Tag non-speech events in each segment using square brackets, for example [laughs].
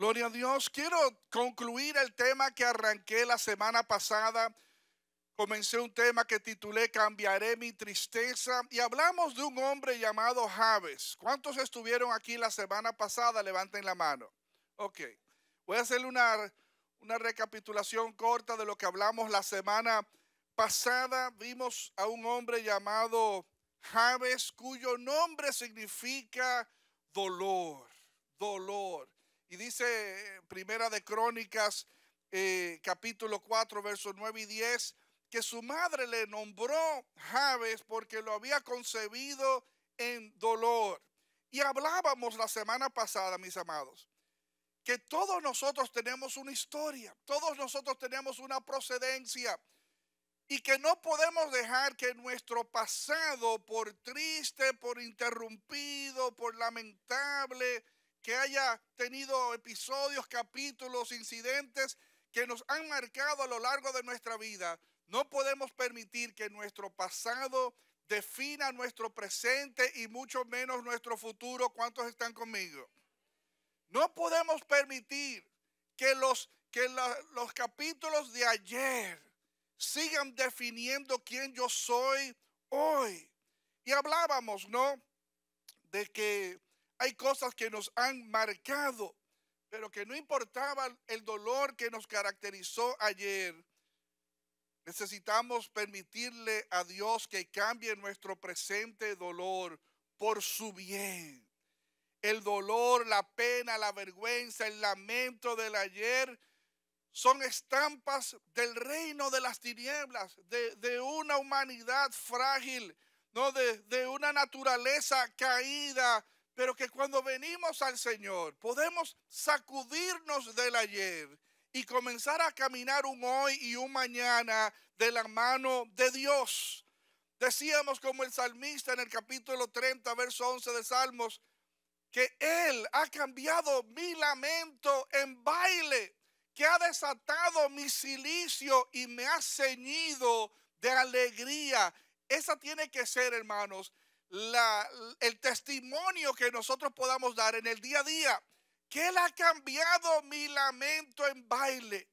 Gloria a Dios. Quiero concluir el tema que arranqué la semana pasada. Comencé un tema que titulé Cambiaré mi tristeza y hablamos de un hombre llamado Javes. ¿Cuántos estuvieron aquí la semana pasada? Levanten la mano. Ok. Voy a hacer una, una recapitulación corta de lo que hablamos la semana pasada. Vimos a un hombre llamado Javes cuyo nombre significa dolor, dolor. Y dice eh, Primera de Crónicas, eh, capítulo 4, versos 9 y 10, que su madre le nombró Javes porque lo había concebido en dolor. Y hablábamos la semana pasada, mis amados, que todos nosotros tenemos una historia, todos nosotros tenemos una procedencia y que no podemos dejar que nuestro pasado, por triste, por interrumpido, por lamentable, que haya tenido episodios, capítulos, incidentes que nos han marcado a lo largo de nuestra vida. No podemos permitir que nuestro pasado defina nuestro presente y mucho menos nuestro futuro. ¿Cuántos están conmigo? No podemos permitir que los, que los capítulos de ayer sigan definiendo quién yo soy hoy. Y hablábamos, ¿no? De que hay cosas que nos han marcado, pero que no importaba el dolor que nos caracterizó ayer. Necesitamos permitirle a Dios que cambie nuestro presente dolor por su bien. El dolor, la pena, la vergüenza, el lamento del ayer son estampas del reino de las tinieblas, de, una humanidad frágil, ¿no? de una naturaleza caída pero que cuando venimos al Señor podemos sacudirnos del ayer y comenzar a caminar un hoy y un mañana de la mano de Dios. Decíamos como el salmista en el capítulo 30, verso 11 de Salmos, que Él ha cambiado mi lamento en baile, que ha desatado mi silicio y me ha ceñido de alegría. Esa tiene que ser, hermanos, la, el testimonio que nosotros podamos dar en el día a día. que Él ha cambiado mi lamento en baile?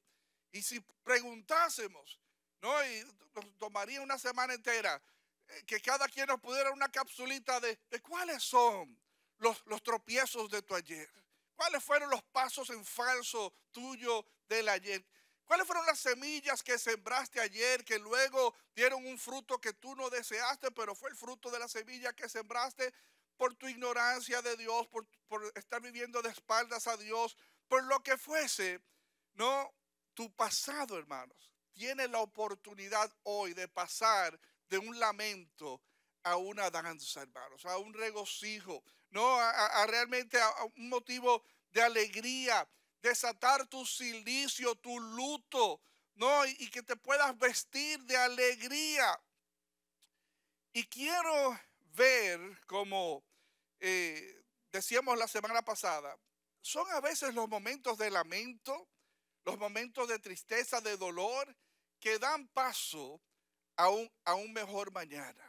Y si preguntásemos, ¿no? Y nos tomaría una semana entera eh, que cada quien nos pudiera una capsulita de, cuáles son los, los tropiezos de tu ayer. ¿Cuáles fueron los pasos en falso tuyo del ayer? ¿Cuáles fueron las semillas que sembraste ayer que luego dieron un fruto que tú no deseaste, pero fue el fruto de la semilla que sembraste por tu ignorancia de Dios, por, estar viviendo de espaldas a Dios, por lo que fuese? No, tu pasado, hermanos, tiene la oportunidad hoy de pasar de un lamento a una danza, hermanos, a un regocijo, no a, realmente a un motivo de alegría, desatar tu silicio, tu luto, ¿no? Y, que te puedas vestir de alegría. Y quiero ver como eh, decíamos la semana pasada, son a veces los momentos de lamento, los momentos de tristeza, de dolor, que dan paso a un, a un mejor mañana.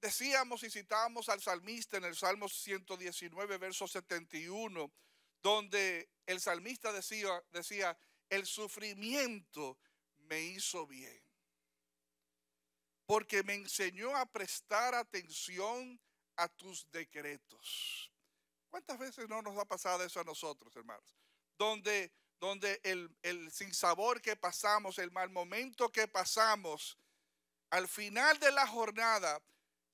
Decíamos y citábamos al salmista en el Salmo 119, verso 71, donde el salmista decía, decía, el sufrimiento me hizo bien, porque me enseñó a prestar atención a tus decretos. ¿Cuántas veces no nos ha pasado eso a nosotros, hermanos? Donde, donde el, el sinsabor que pasamos, el mal momento que pasamos, al final de la jornada,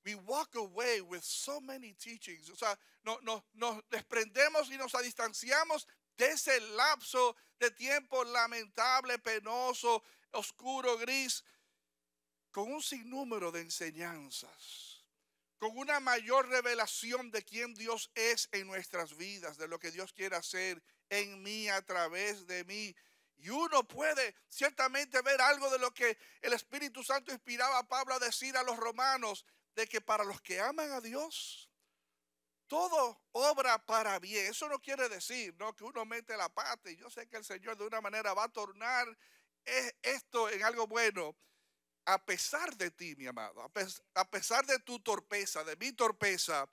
we walk away with so many teachings. O sea, no, no, nos desprendemos y nos distanciamos de ese lapso de tiempo lamentable, penoso, oscuro, gris, con un sinnúmero de enseñanzas, con una mayor revelación de quién Dios es en nuestras vidas, de lo que Dios quiere hacer en mí, a través de mí. Y uno puede ciertamente ver algo de lo que el Espíritu Santo inspiraba a Pablo a decir a los romanos, de que para los que aman a Dios, todo obra para bien. Eso no quiere decir ¿no? que uno mete la pata y yo sé que el Señor de una manera va a tornar esto en algo bueno. A pesar de ti, mi amado, a pesar de tu torpeza, de mi torpeza,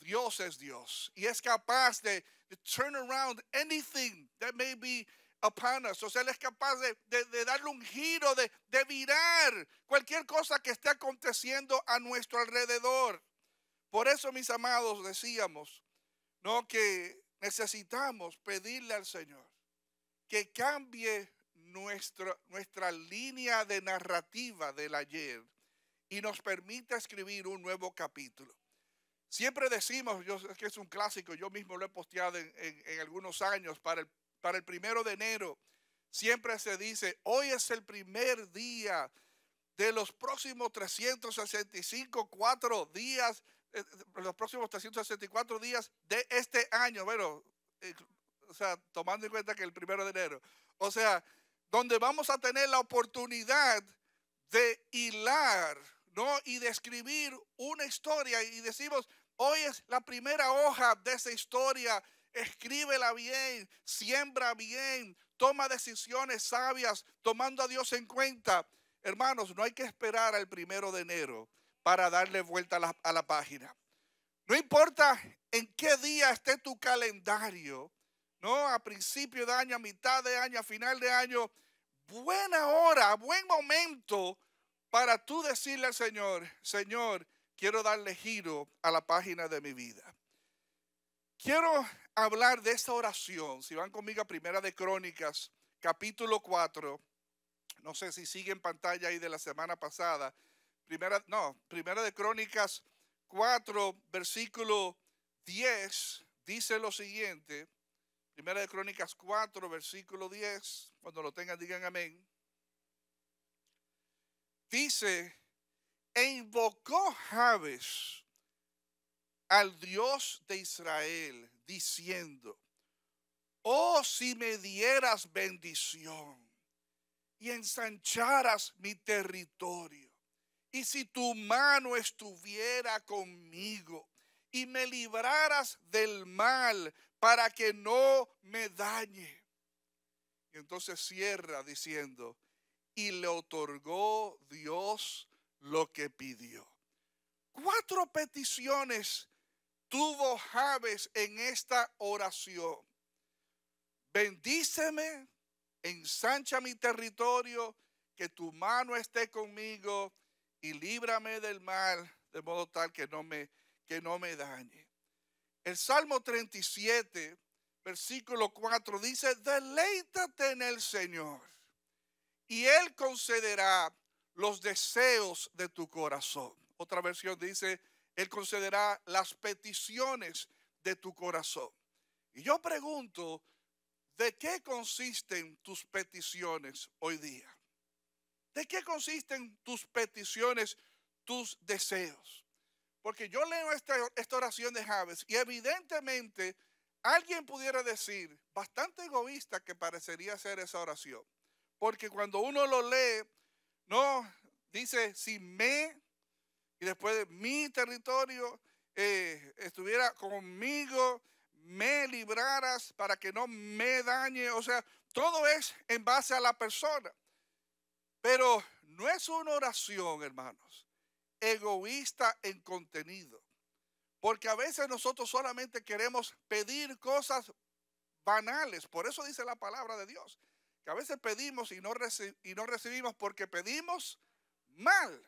Dios es Dios y es capaz de, turn around anything that may be upon O sea, Él es capaz de, darle un giro, de, de virar cualquier cosa que esté aconteciendo a nuestro alrededor. Por eso, mis amados, decíamos, ¿no? Que necesitamos pedirle al Señor que cambie nuestra, nuestra línea de narrativa del ayer y nos permita escribir un nuevo capítulo. Siempre decimos, yo es que es un clásico, yo mismo lo he posteado en, en algunos años para el para el primero de enero, siempre se dice, hoy es el primer día de los próximos 365, cuatro días, eh, eh, los próximos 364 días de este año. Bueno, eh, o sea, tomando en cuenta que el primero de enero. O sea, donde vamos a tener la oportunidad de hilar, ¿no? Y de escribir una historia y decimos, hoy es la primera hoja de esa historia escríbela bien, siembra bien, toma decisiones sabias, tomando a Dios en cuenta. Hermanos, no hay que esperar al primero de enero para darle vuelta a la, página. No importa en qué día esté tu calendario, ¿no? A principio de año, a mitad de año, a final de año, buena hora, buen momento para tú decirle al Señor, Señor, quiero darle giro a la página de mi vida. Quiero hablar de esta oración, si van conmigo a Primera de Crónicas, capítulo 4, no sé si sigue en pantalla ahí de la semana pasada, Primera, no, Primera de Crónicas 4, versículo 10, dice lo siguiente, Primera de Crónicas 4, versículo 10, cuando lo tengan digan amén. Dice, e invocó Javes al Dios de Israel diciendo, oh si me dieras bendición y ensancharas mi territorio, y si tu mano estuviera conmigo y me libraras del mal para que no me dañe. Y entonces cierra diciendo, y le otorgó Dios lo que pidió. Cuatro peticiones tuvo Javes en esta oración. Bendíceme, ensancha mi territorio, que tu mano esté conmigo y líbrame del mal, de modo tal que no me, que no me dañe. El Salmo 37, versículo 4 dice, deleítate en el Señor y Él concederá los deseos de tu corazón. Otra versión dice, él concederá las peticiones de tu corazón. Y yo pregunto, ¿de qué consisten tus peticiones hoy día? ¿De qué consisten tus peticiones, tus deseos? Porque yo leo esta, oración de Javes y evidentemente alguien pudiera decir, bastante egoísta que parecería ser esa oración, porque cuando uno lo lee, no, dice, si me y después de mi territorio eh, estuviera conmigo, me libraras para que no me dañe. O sea, todo es en base a la persona. Pero no es una oración, hermanos, egoísta en contenido. Porque a veces nosotros solamente queremos pedir cosas banales. Por eso dice la palabra de Dios. Que a veces pedimos y no, y no recibimos porque pedimos mal.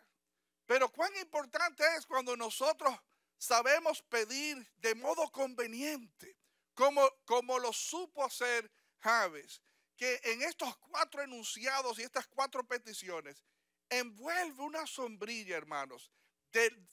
Pero cuán importante es cuando nosotros sabemos pedir de modo conveniente, como, como lo supo hacer Javes, que en estos cuatro enunciados y estas cuatro peticiones envuelve una sombrilla, hermanos,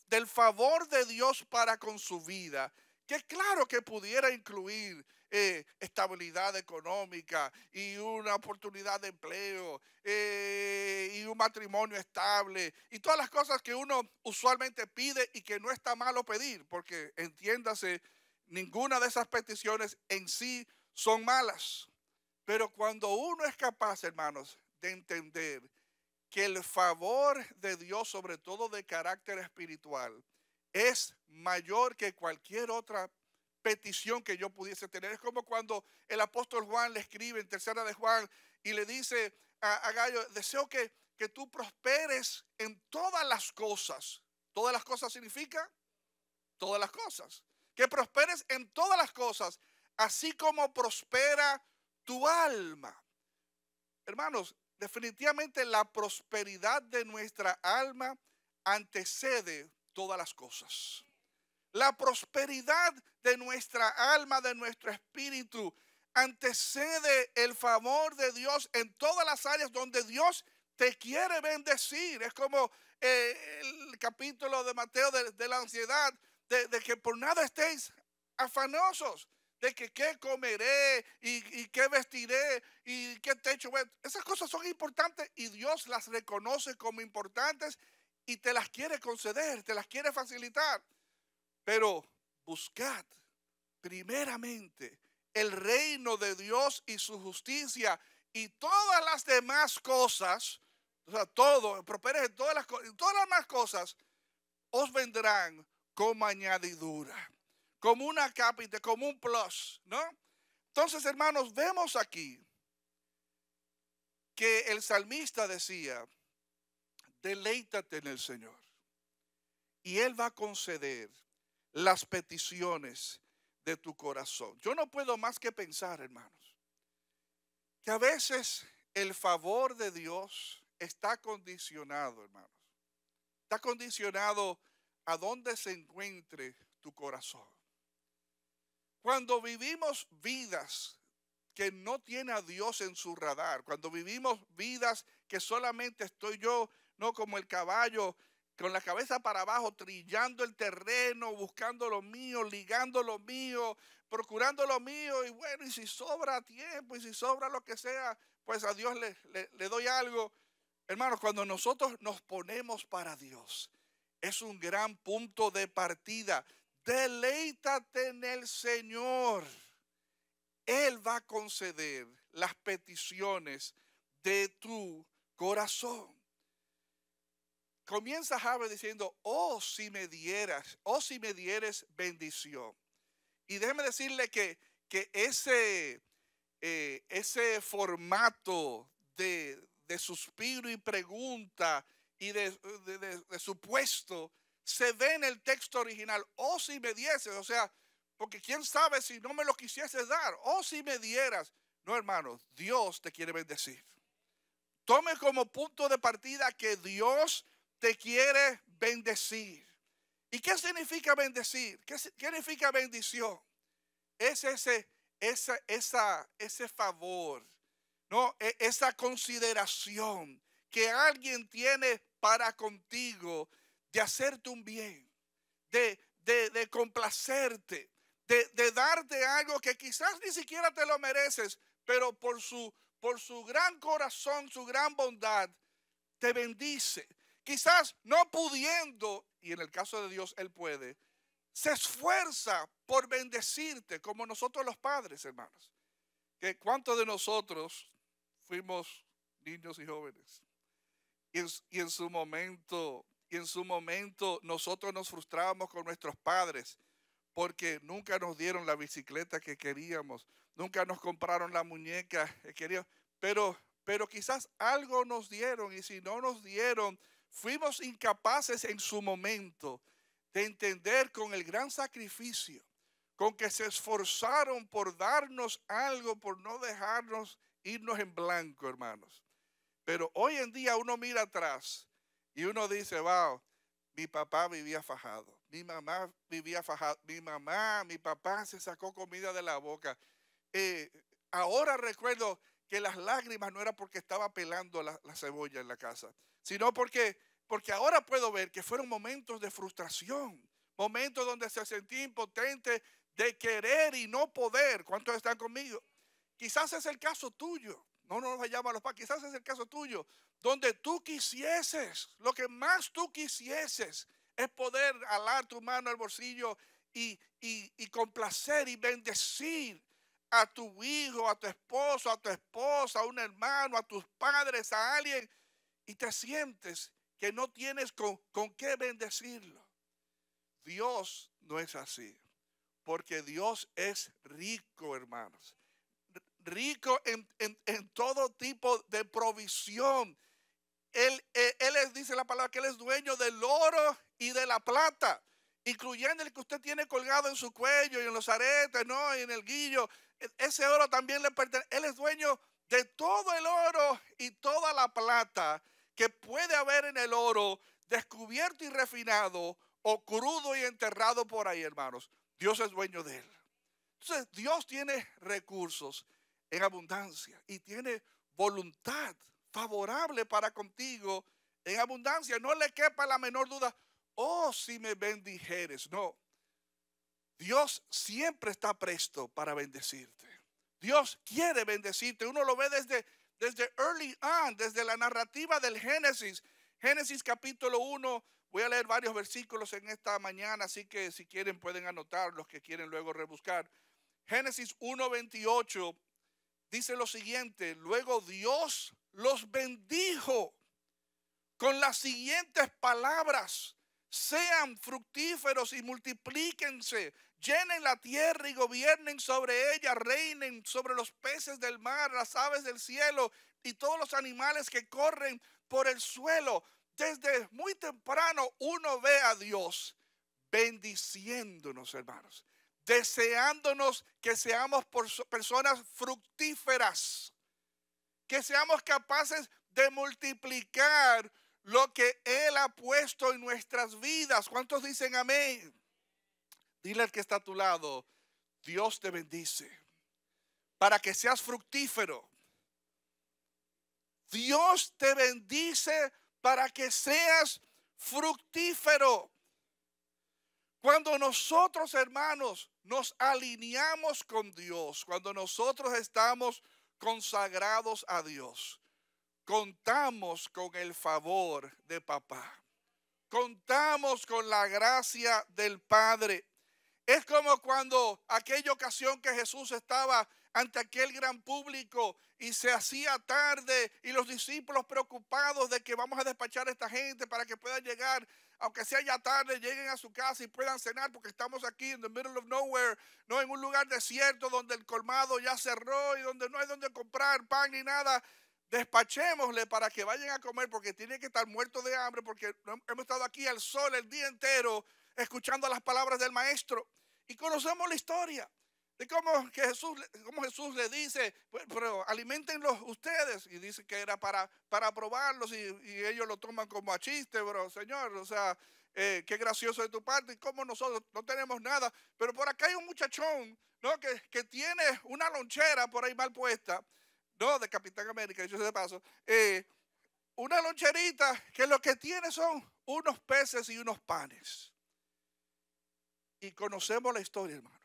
del favor de Dios para con su vida, que claro que pudiera incluir eh, estabilidad económica y una oportunidad de empleo eh, y un matrimonio estable y todas las cosas que uno usualmente pide y que no está malo pedir, porque entiéndase, ninguna de esas peticiones en sí son malas. Pero cuando uno es capaz, hermanos, de entender que el favor de Dios, sobre todo de carácter espiritual, es mayor que cualquier otra petición que yo pudiese tener. Es como cuando el apóstol Juan le escribe en tercera de Juan y le dice a, Gallo, deseo que, que tú prosperes en todas las cosas. Todas las cosas significa todas las cosas. Que prosperes en todas las cosas, así como prospera tu alma. Hermanos, definitivamente la prosperidad de nuestra alma antecede todas las cosas. La prosperidad de nuestra alma, de nuestro espíritu, antecede el favor de Dios en todas las áreas donde Dios te quiere bendecir. Es como eh, el capítulo de Mateo de, la ansiedad, de, que por nada estéis afanosos, de que qué comeré y, y qué vestiré y qué techo. Esas cosas son importantes y Dios las reconoce como importantes y te las quiere conceder, te las quiere facilitar. Pero buscad primeramente el reino de Dios y su justicia y todas las demás cosas, o sea, todo, prospere todas las, todas las demás cosas, os vendrán como añadidura, como una cápita, como un plus, ¿no? Entonces, hermanos, vemos aquí que el salmista decía, Deleítate en el Señor. Y Él va a conceder las peticiones de tu corazón. Yo no puedo más que pensar, hermanos, que a veces el favor de Dios está condicionado, hermanos. Está condicionado a donde se encuentre tu corazón. Cuando vivimos vidas que no tiene a Dios en su radar, cuando vivimos vidas que solamente estoy yo no como el caballo con la cabeza para abajo, trillando el terreno, buscando lo mío, ligando lo mío, procurando lo mío, y bueno, y si sobra tiempo, y si sobra lo que sea, pues a Dios le, doy algo. Hermanos, cuando nosotros nos ponemos para Dios, es un gran punto de partida. Deleítate en el Señor. Él va a conceder las peticiones de tu corazón comienza Jabe diciendo, oh si me dieras, oh si me dieres bendición. Y déjeme decirle que, ese, eh, ese formato de, suspiro y pregunta y de, de, supuesto se ve en el texto original, oh si me dieses, o sea, porque quién sabe si no me lo quisieses dar, oh si me dieras. No, hermano, Dios te quiere bendecir. Tome como punto de partida que Dios te quiere bendecir. ¿Y qué significa bendecir? ¿Qué significa bendición? Es ese, esa, esa, ese favor, ¿no? E, esa consideración que alguien tiene para contigo de hacerte un bien, de, complacerte, de, darte algo que quizás ni siquiera te lo mereces, pero por su, por su gran corazón, su gran bondad, te bendice, quizás no pudiendo, y en el caso de Dios Él puede, se esfuerza por bendecirte como nosotros los padres, hermanos. ¿Que ¿Cuántos de nosotros fuimos niños y jóvenes? Y en, su momento, y en su momento nosotros nos frustrábamos con nuestros padres porque nunca nos dieron la bicicleta que queríamos, nunca nos compraron la muñeca que queríamos, pero, pero quizás algo nos dieron y si no nos dieron, Fuimos incapaces en su momento de entender con el gran sacrificio, con que se esforzaron por darnos algo, por no dejarnos irnos en blanco, hermanos. Pero hoy en día uno mira atrás y uno dice, wow, mi papá vivía fajado, mi mamá vivía fajado, mi mamá, mi papá se sacó comida de la boca. Eh, ahora recuerdo que las lágrimas no era porque estaba pelando la, cebolla en la casa, sino porque, porque ahora puedo ver que fueron momentos de frustración, momentos donde se sentía impotente de querer y no poder. ¿Cuántos están conmigo? Quizás es el caso tuyo. No nos vayamos a los padres. Quizás es el caso tuyo. Donde tú quisieses, lo que más tú quisieses, es poder alar tu mano al bolsillo y, y, y complacer y bendecir a tu hijo, a tu esposo, a tu esposa, a un hermano, a tus padres, a alguien, y te sientes que no tienes con, qué bendecirlo. Dios no es así, porque Dios es rico, hermanos. Rico en, todo tipo de provisión. Él, e, él, dice la palabra que Él es dueño del oro y de la plata, incluyendo el que usted tiene colgado en su cuello y en los aretes, ¿no? Y en el guillo. Ese oro también le pertenece. Él es dueño de todo el oro y toda la plata que puede haber en el oro, descubierto y refinado, o crudo y enterrado por ahí, hermanos. Dios es dueño de él. Entonces, Dios tiene recursos en abundancia y tiene voluntad favorable para contigo en abundancia. No le quepa la menor duda. Oh, si me bendijeres. No, Dios siempre está presto para bendecirte. Dios quiere bendecirte. Uno lo ve desde, desde early on, desde la narrativa del Génesis. Génesis capítulo 1. Voy a leer varios versículos en esta mañana, así que si quieren pueden anotar los que quieren luego rebuscar. Génesis 1.28 dice lo siguiente, luego Dios los bendijo con las siguientes palabras sean fructíferos y multiplíquense, llenen la tierra y gobiernen sobre ella, reinen sobre los peces del mar, las aves del cielo y todos los animales que corren por el suelo. Desde muy temprano uno ve a Dios bendiciéndonos, hermanos, deseándonos que seamos personas fructíferas, que seamos capaces de multiplicar lo que Él ha puesto en nuestras vidas. ¿Cuántos dicen amén? Dile al que está a tu lado, Dios te bendice para que seas fructífero. Dios te bendice para que seas fructífero. Cuando nosotros, hermanos, nos alineamos con Dios, cuando nosotros estamos consagrados a Dios, contamos con el favor de papá. Contamos con la gracia del Padre. Es como cuando aquella ocasión que Jesús estaba ante aquel gran público y se hacía tarde y los discípulos preocupados de que vamos a despachar a esta gente para que puedan llegar, aunque sea ya tarde, lleguen a su casa y puedan cenar porque estamos aquí en el middle of nowhere, no en un lugar desierto donde el colmado ya cerró y donde no hay donde comprar pan ni nada despachémosle para que vayan a comer porque tiene que estar muerto de hambre porque hemos estado aquí al sol el día entero escuchando las palabras del maestro y conocemos la historia de cómo, que Jesús, cómo Jesús le dice, pues, pero, alimentenlos ustedes y dice que era para, para probarlos y, ellos lo toman como a chiste, bro, señor, o sea, eh, qué gracioso de tu parte y cómo nosotros no tenemos nada, pero por acá hay un muchachón ¿no? que, que tiene una lonchera por ahí mal puesta no, de Capitán América, yo de paso, eh, una loncherita que lo que tiene son unos peces y unos panes. Y conocemos la historia, hermanos.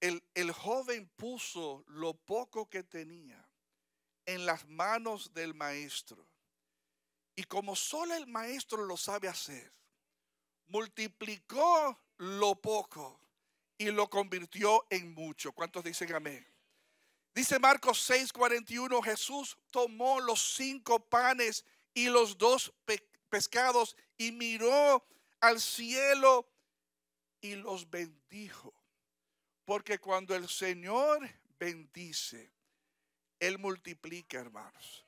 El, el joven puso lo poco que tenía en las manos del maestro. Y como solo el maestro lo sabe hacer, multiplicó lo poco y lo convirtió en mucho. ¿Cuántos dicen amén? Dice Marcos 6:41, Jesús tomó los cinco panes y los dos pescados y miró al cielo y los bendijo. Porque cuando el Señor bendice, Él multiplica, hermanos.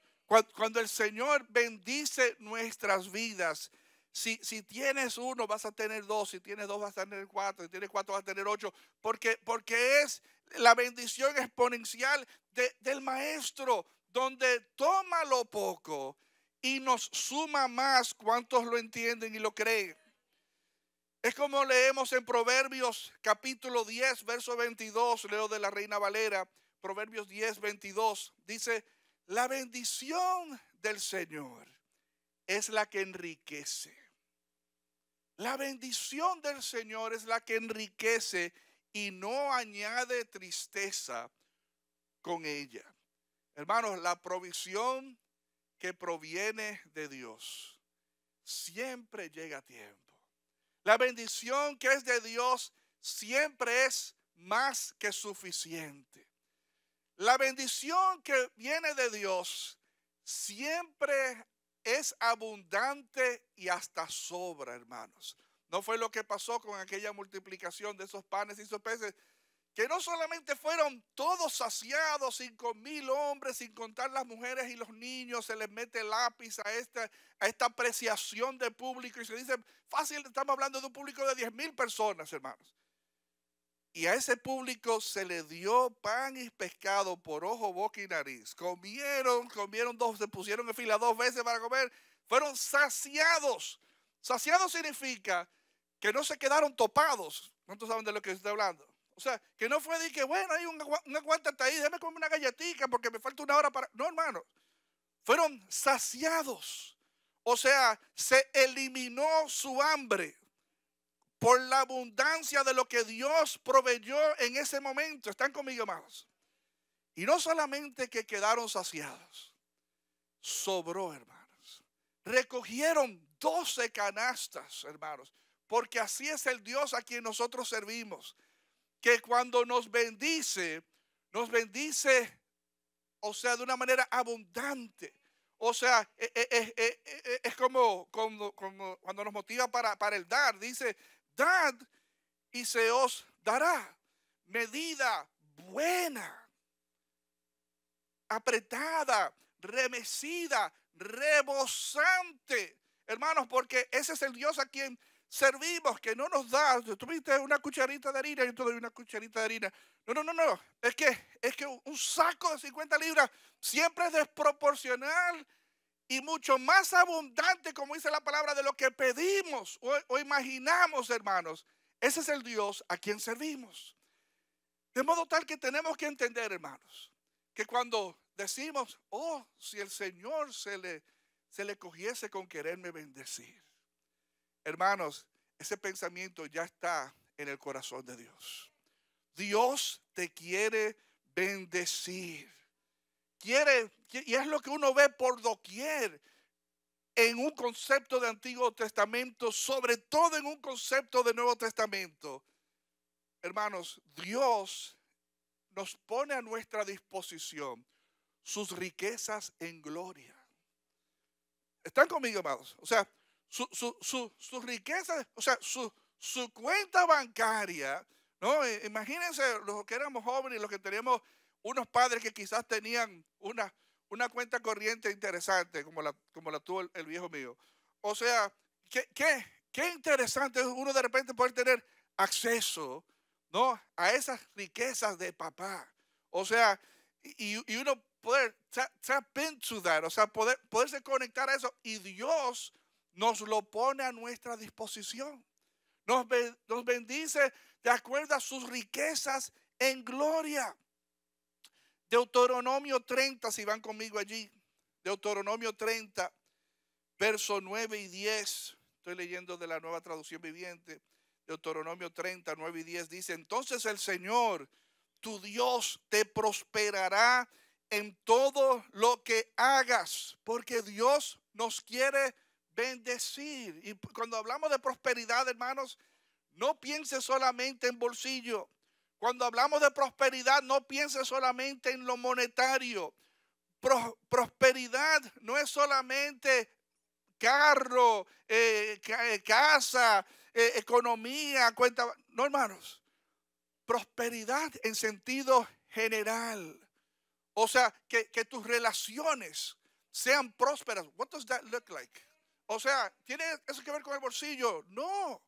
Cuando el Señor bendice nuestras vidas, si, tienes uno, vas a tener dos. Si tienes dos, vas a tener cuatro. Si tienes cuatro, vas a tener ocho. Porque, porque es la bendición exponencial del maestro, donde toma lo poco y nos suma más cuantos lo entienden y lo creen. Es como leemos en Proverbios capítulo 10, verso 22, leo de la Reina Valera, Proverbios 10, 22, dice, la bendición del Señor es la que enriquece la bendición del Señor es la que enriquece y no añade tristeza con ella. Hermanos, la provisión que proviene de Dios siempre llega a tiempo. La bendición que es de Dios siempre es más que suficiente. La bendición que viene de Dios siempre es abundante y hasta sobra, hermanos. No fue lo que pasó con aquella multiplicación de esos panes y esos peces, que no solamente fueron todos saciados, cinco mil hombres, sin contar las mujeres y los niños, se les mete lápiz a esta, apreciación de público y se dice, fácil, estamos hablando de un público de diez mil personas, hermanos. Y a ese público se le dio pan y pescado por ojo, boca y nariz. Comieron, comieron dos, se pusieron en fila dos veces para comer. Fueron saciados. Saciados significa que no se quedaron topados. ¿Cuántos saben de lo que estoy hablando? O sea, que no fue de que, bueno, hay un, agu un ahí, déjame comer una galletita porque me falta una hora para... No, hermano. Fueron saciados. O sea, se eliminó su hambre por la abundancia de lo que Dios proveyó en ese momento. Están conmigo, hermanos. Y no solamente que quedaron saciados, sobró, hermanos. Recogieron 12 canastas, hermanos, porque así es el Dios a quien nosotros servimos, que cuando nos bendice, nos bendice, o sea, de una manera abundante. O sea, e, e, e, es, como, cuando nos motiva para, para, el dar. Dice, dad y se os dará medida buena, apretada, remecida, rebosante. Hermanos, porque ese es el Dios a quien servimos, que no nos da, tú una cucharita de harina, yo te doy una cucharita de harina. No, no, no, no. Es que, es que un saco de 50 libras siempre es desproporcional y mucho más abundante, como dice la palabra, de lo que pedimos o, imaginamos, hermanos. Ese es el Dios a quien servimos. De modo tal que tenemos que entender, hermanos, que cuando decimos, oh, si el Señor se le, se le cogiese con quererme bendecir. Hermanos, ese pensamiento ya está en el corazón de Dios. Dios te quiere bendecir quiere, y es lo que uno ve por doquier en un concepto de Antiguo Testamento, sobre todo en un concepto de Nuevo Testamento. Hermanos, Dios nos pone a nuestra disposición sus riquezas en gloria. ¿Están conmigo, amados? O sea, sus su, riquezas, o sea, su, su cuenta bancaria, ¿no? Eh, imagínense los que éramos jóvenes, los que teníamos unos padres que quizás tenían una, una cuenta corriente interesante, como la, como la tuvo el, viejo mío. O sea, ¿qué, qué, qué interesante uno de repente poder tener acceso ¿no? a esas riquezas de papá. O sea, y, y uno poder tap, into that, o sea, poder, poderse conectar a eso. Y Dios nos lo pone a nuestra disposición. Nos, nos bendice de acuerdo a sus riquezas en gloria. Deuteronomio 30, si van conmigo allí. Deuteronomio 30, verso 9 y 10. Estoy leyendo de la nueva traducción viviente. Deuteronomio 30, 9 y 10 dice, entonces el Señor, tu Dios, te prosperará en todo lo que hagas, porque Dios nos quiere bendecir. Y cuando hablamos de prosperidad, hermanos, no piense solamente en bolsillo, cuando hablamos de prosperidad, no pienses solamente en lo monetario. prosperidad no es solamente carro, eh, eh, casa, eh, economía, cuenta. No, hermanos. Prosperidad en sentido general. O sea, que, tus relaciones sean prósperas. What does that look like? O sea, ¿tiene eso que ver con el bolsillo? No.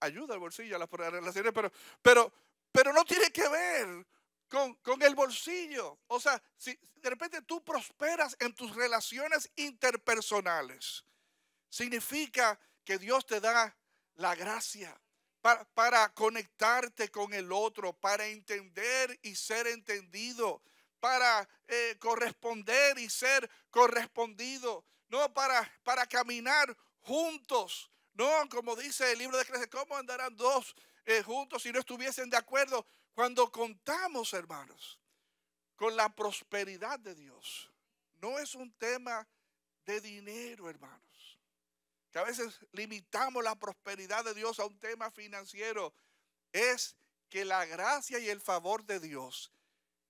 Ayuda el bolsillo a las relaciones, pero, pero pero no tiene que ver con, el bolsillo. O sea, si de repente tú prosperas en tus relaciones interpersonales, significa que Dios te da la gracia para, conectarte con el otro, para entender y ser entendido, para eh, corresponder y ser correspondido, no para, para caminar juntos. No, como dice el libro de crece ¿cómo andarán dos eh, juntos si no estuviesen de acuerdo. Cuando contamos, hermanos, con la prosperidad de Dios, no es un tema de dinero, hermanos. Que a veces limitamos la prosperidad de Dios a un tema financiero. Es que la gracia y el favor de Dios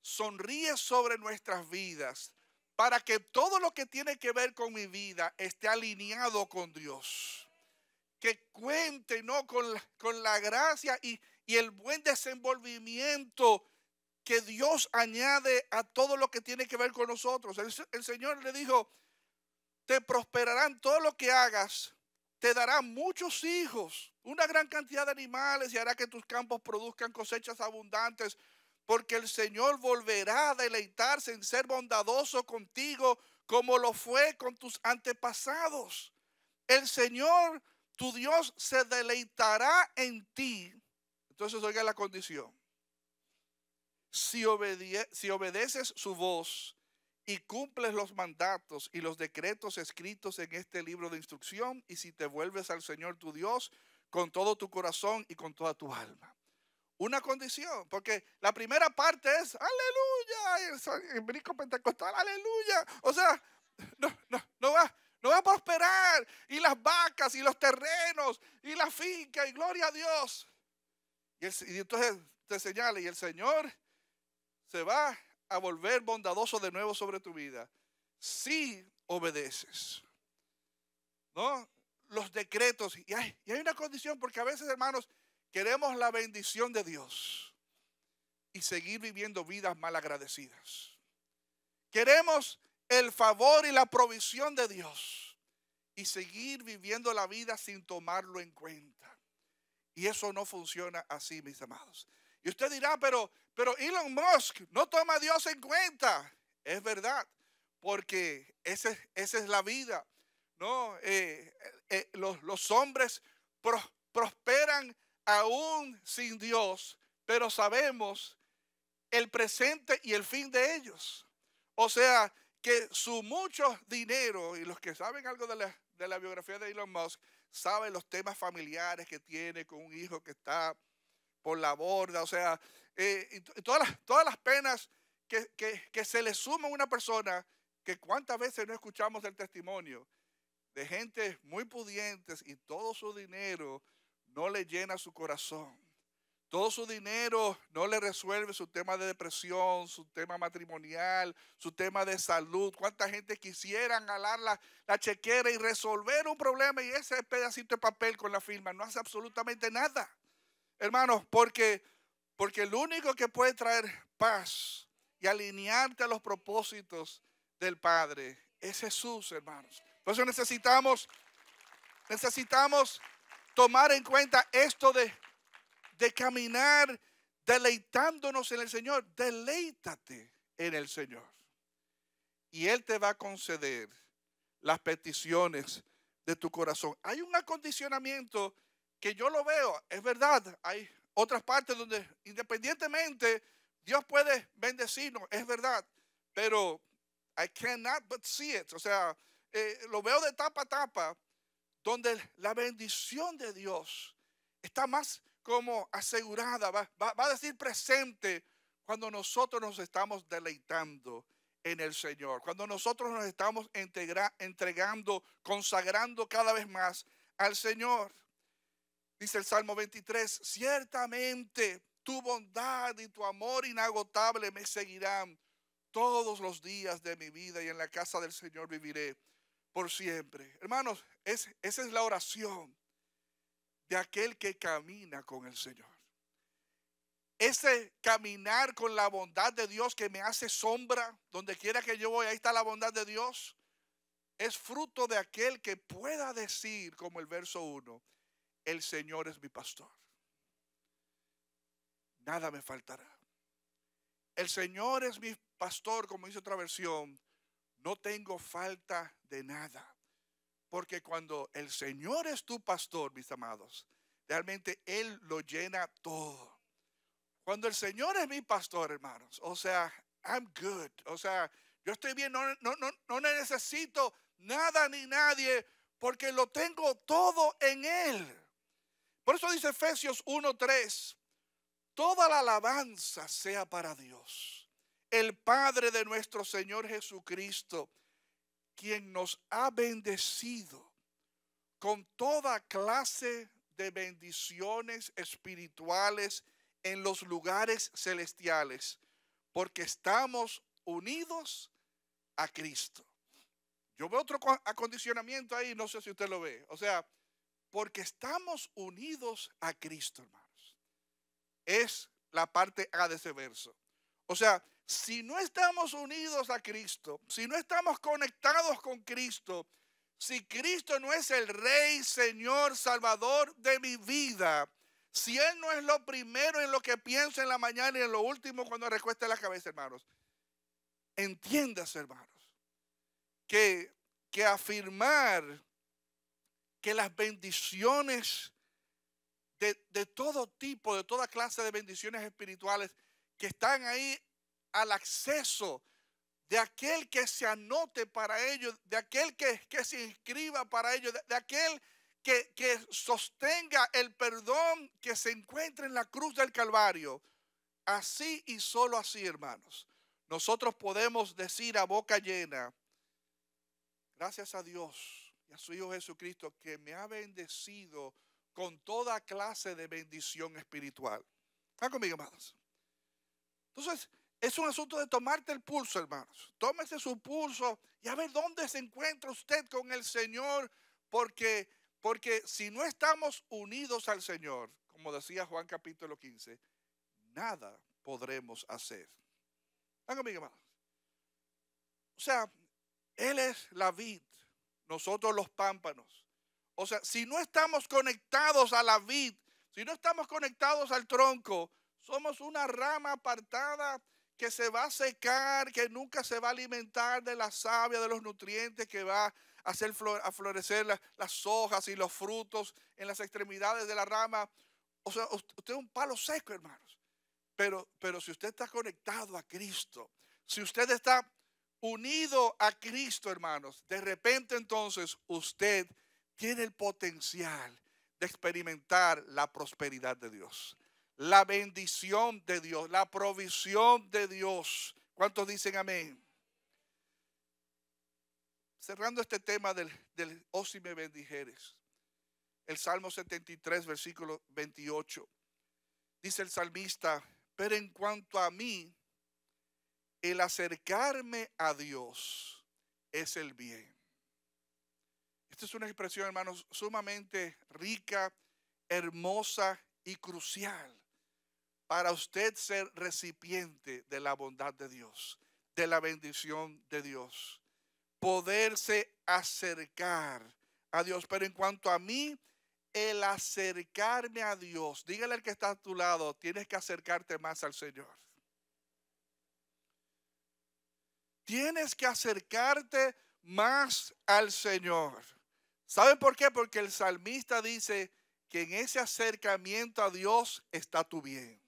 sonríe sobre nuestras vidas para que todo lo que tiene que ver con mi vida esté alineado con Dios que cuente ¿no? con, la, con la gracia y, el buen desenvolvimiento que Dios añade a todo lo que tiene que ver con nosotros. El, el, Señor le dijo, te prosperarán todo lo que hagas, te dará muchos hijos, una gran cantidad de animales y hará que tus campos produzcan cosechas abundantes, porque el Señor volverá a deleitarse en ser bondadoso contigo como lo fue con tus antepasados. El Señor tu Dios se deleitará en ti. Entonces oiga la condición. Si, si obedeces su voz y cumples los mandatos y los decretos escritos en este libro de instrucción, y si te vuelves al Señor tu Dios con todo tu corazón y con toda tu alma. Una condición, porque la primera parte es, aleluya, el, el pentecostal, aleluya. O sea, no, no, no va no va a prosperar. Y las vacas y los terrenos y la finca y gloria a Dios. Y, entonces te señala y el Señor se va a volver bondadoso de nuevo sobre tu vida si obedeces. ¿No? Los decretos. Y hay, y hay una condición porque a veces, hermanos, queremos la bendición de Dios y seguir viviendo vidas mal agradecidas. Queremos el favor y la provisión de Dios y seguir viviendo la vida sin tomarlo en cuenta. Y eso no funciona así, mis amados. Y usted dirá, pero, pero Elon Musk no toma a Dios en cuenta. Es verdad, porque ese, esa es la vida. ¿no? Eh, eh, eh, los, hombres prosperan aún sin Dios, pero sabemos el presente y el fin de ellos. O sea, que su mucho dinero, y los que saben algo de la, de la biografía de Elon Musk, saben los temas familiares que tiene con un hijo que está por la borda, o sea, eh, todas, las, todas las penas que, se le suma a una persona, que cuántas veces no escuchamos el testimonio de gente muy pudientes y todo su dinero no le llena su corazón. Todo su dinero no le resuelve su tema de depresión, su tema matrimonial, su tema de salud. ¿Cuánta gente quisiera jalar la, chequera y resolver un problema y ese pedacito de papel con la firma no hace absolutamente nada? Hermanos, porque, porque el único que puede traer paz y alinearte a los propósitos del Padre es Jesús, hermanos. Por eso necesitamos, necesitamos tomar en cuenta esto de de caminar deleitándonos en el Señor. Deleítate en el Señor. Y Él te va a conceder las peticiones de tu corazón. Hay un acondicionamiento que yo lo veo, es verdad. Hay otras partes donde independientemente Dios puede bendecirnos, es verdad. Pero I cannot but see it. O sea, eh, lo veo de tapa a tapa, donde la bendición de Dios está más como asegurada, va, a decir presente cuando nosotros nos estamos deleitando en el Señor, cuando nosotros nos estamos entregando, consagrando cada vez más al Señor. Dice el Salmo 23, ciertamente tu bondad y tu amor inagotable me seguirán todos los días de mi vida y en la casa del Señor viviré por siempre. Hermanos, esa es la oración de aquel que camina con el Señor. Ese caminar con la bondad de Dios que me hace sombra, donde quiera que yo voy, ahí está la bondad de Dios, es fruto de aquel que pueda decir, como el verso 1, el Señor es mi pastor. Nada me faltará. El Señor es mi pastor, como dice otra versión, no tengo falta de nada. Porque cuando el Señor es tu pastor, mis amados, realmente Él lo llena todo. Cuando el Señor es mi pastor, hermanos, o sea, I'm good, o sea, yo estoy bien, no, no, necesito nada ni nadie, porque lo tengo todo en Él. Por eso dice Efesios 1:3, toda la alabanza sea para Dios, el Padre de nuestro Señor Jesucristo quien nos ha bendecido con toda clase de bendiciones espirituales en los lugares celestiales, porque estamos unidos a Cristo. Yo veo otro acondicionamiento ahí, no sé si usted lo ve. O sea, porque estamos unidos a Cristo, hermanos. Es la parte A de ese verso. O sea, si no estamos unidos a Cristo, si no estamos conectados con Cristo, si Cristo no es el Rey, Señor, Salvador de mi vida, si Él no es lo primero en lo que pienso en la mañana y en lo último cuando recuesta la cabeza, hermanos, entiendas, hermanos, que, que afirmar que las bendiciones de, de todo tipo, de toda clase de bendiciones espirituales que están ahí al acceso de aquel que se anote para ello, de aquel que, que se inscriba para ello, de, aquel que, que, sostenga el perdón que se encuentra en la cruz del Calvario. Así y solo así, hermanos. Nosotros podemos decir a boca llena, gracias a Dios y a su Hijo Jesucristo que me ha bendecido con toda clase de bendición espiritual. Están conmigo, hermanos. Entonces, es un asunto de tomarte el pulso, hermanos. Tómese su pulso y a ver dónde se encuentra usted con el Señor, porque, porque si no estamos unidos al Señor, como decía Juan capítulo 15, nada podremos hacer. O sea, Él es la vid, nosotros los pámpanos. O sea, si no estamos conectados a la vid, si no estamos conectados al tronco, somos una rama apartada que se va a secar, que nunca se va a alimentar de la savia, de los nutrientes que va a hacer a florecer las hojas y los frutos en las extremidades de la rama. O sea, usted es un palo seco, hermanos. Pero, pero si usted está conectado a Cristo, si usted está unido a Cristo, hermanos, de repente entonces usted tiene el potencial de experimentar la prosperidad de Dios la bendición de Dios, la provisión de Dios. ¿Cuántos dicen amén? Cerrando este tema del, del oh, si me bendijeres, el Salmo 73, versículo 28, dice el salmista, pero en cuanto a mí, el acercarme a Dios es el bien. Esta es una expresión, hermanos, sumamente rica, hermosa y crucial para usted ser recipiente de la bondad de Dios, de la bendición de Dios, poderse acercar a Dios. Pero en cuanto a mí, el acercarme a Dios, dígale al que está a tu lado, tienes que acercarte más al Señor. Tienes que acercarte más al Señor. ¿Saben por qué? Porque el salmista dice que en ese acercamiento a Dios está tu bien.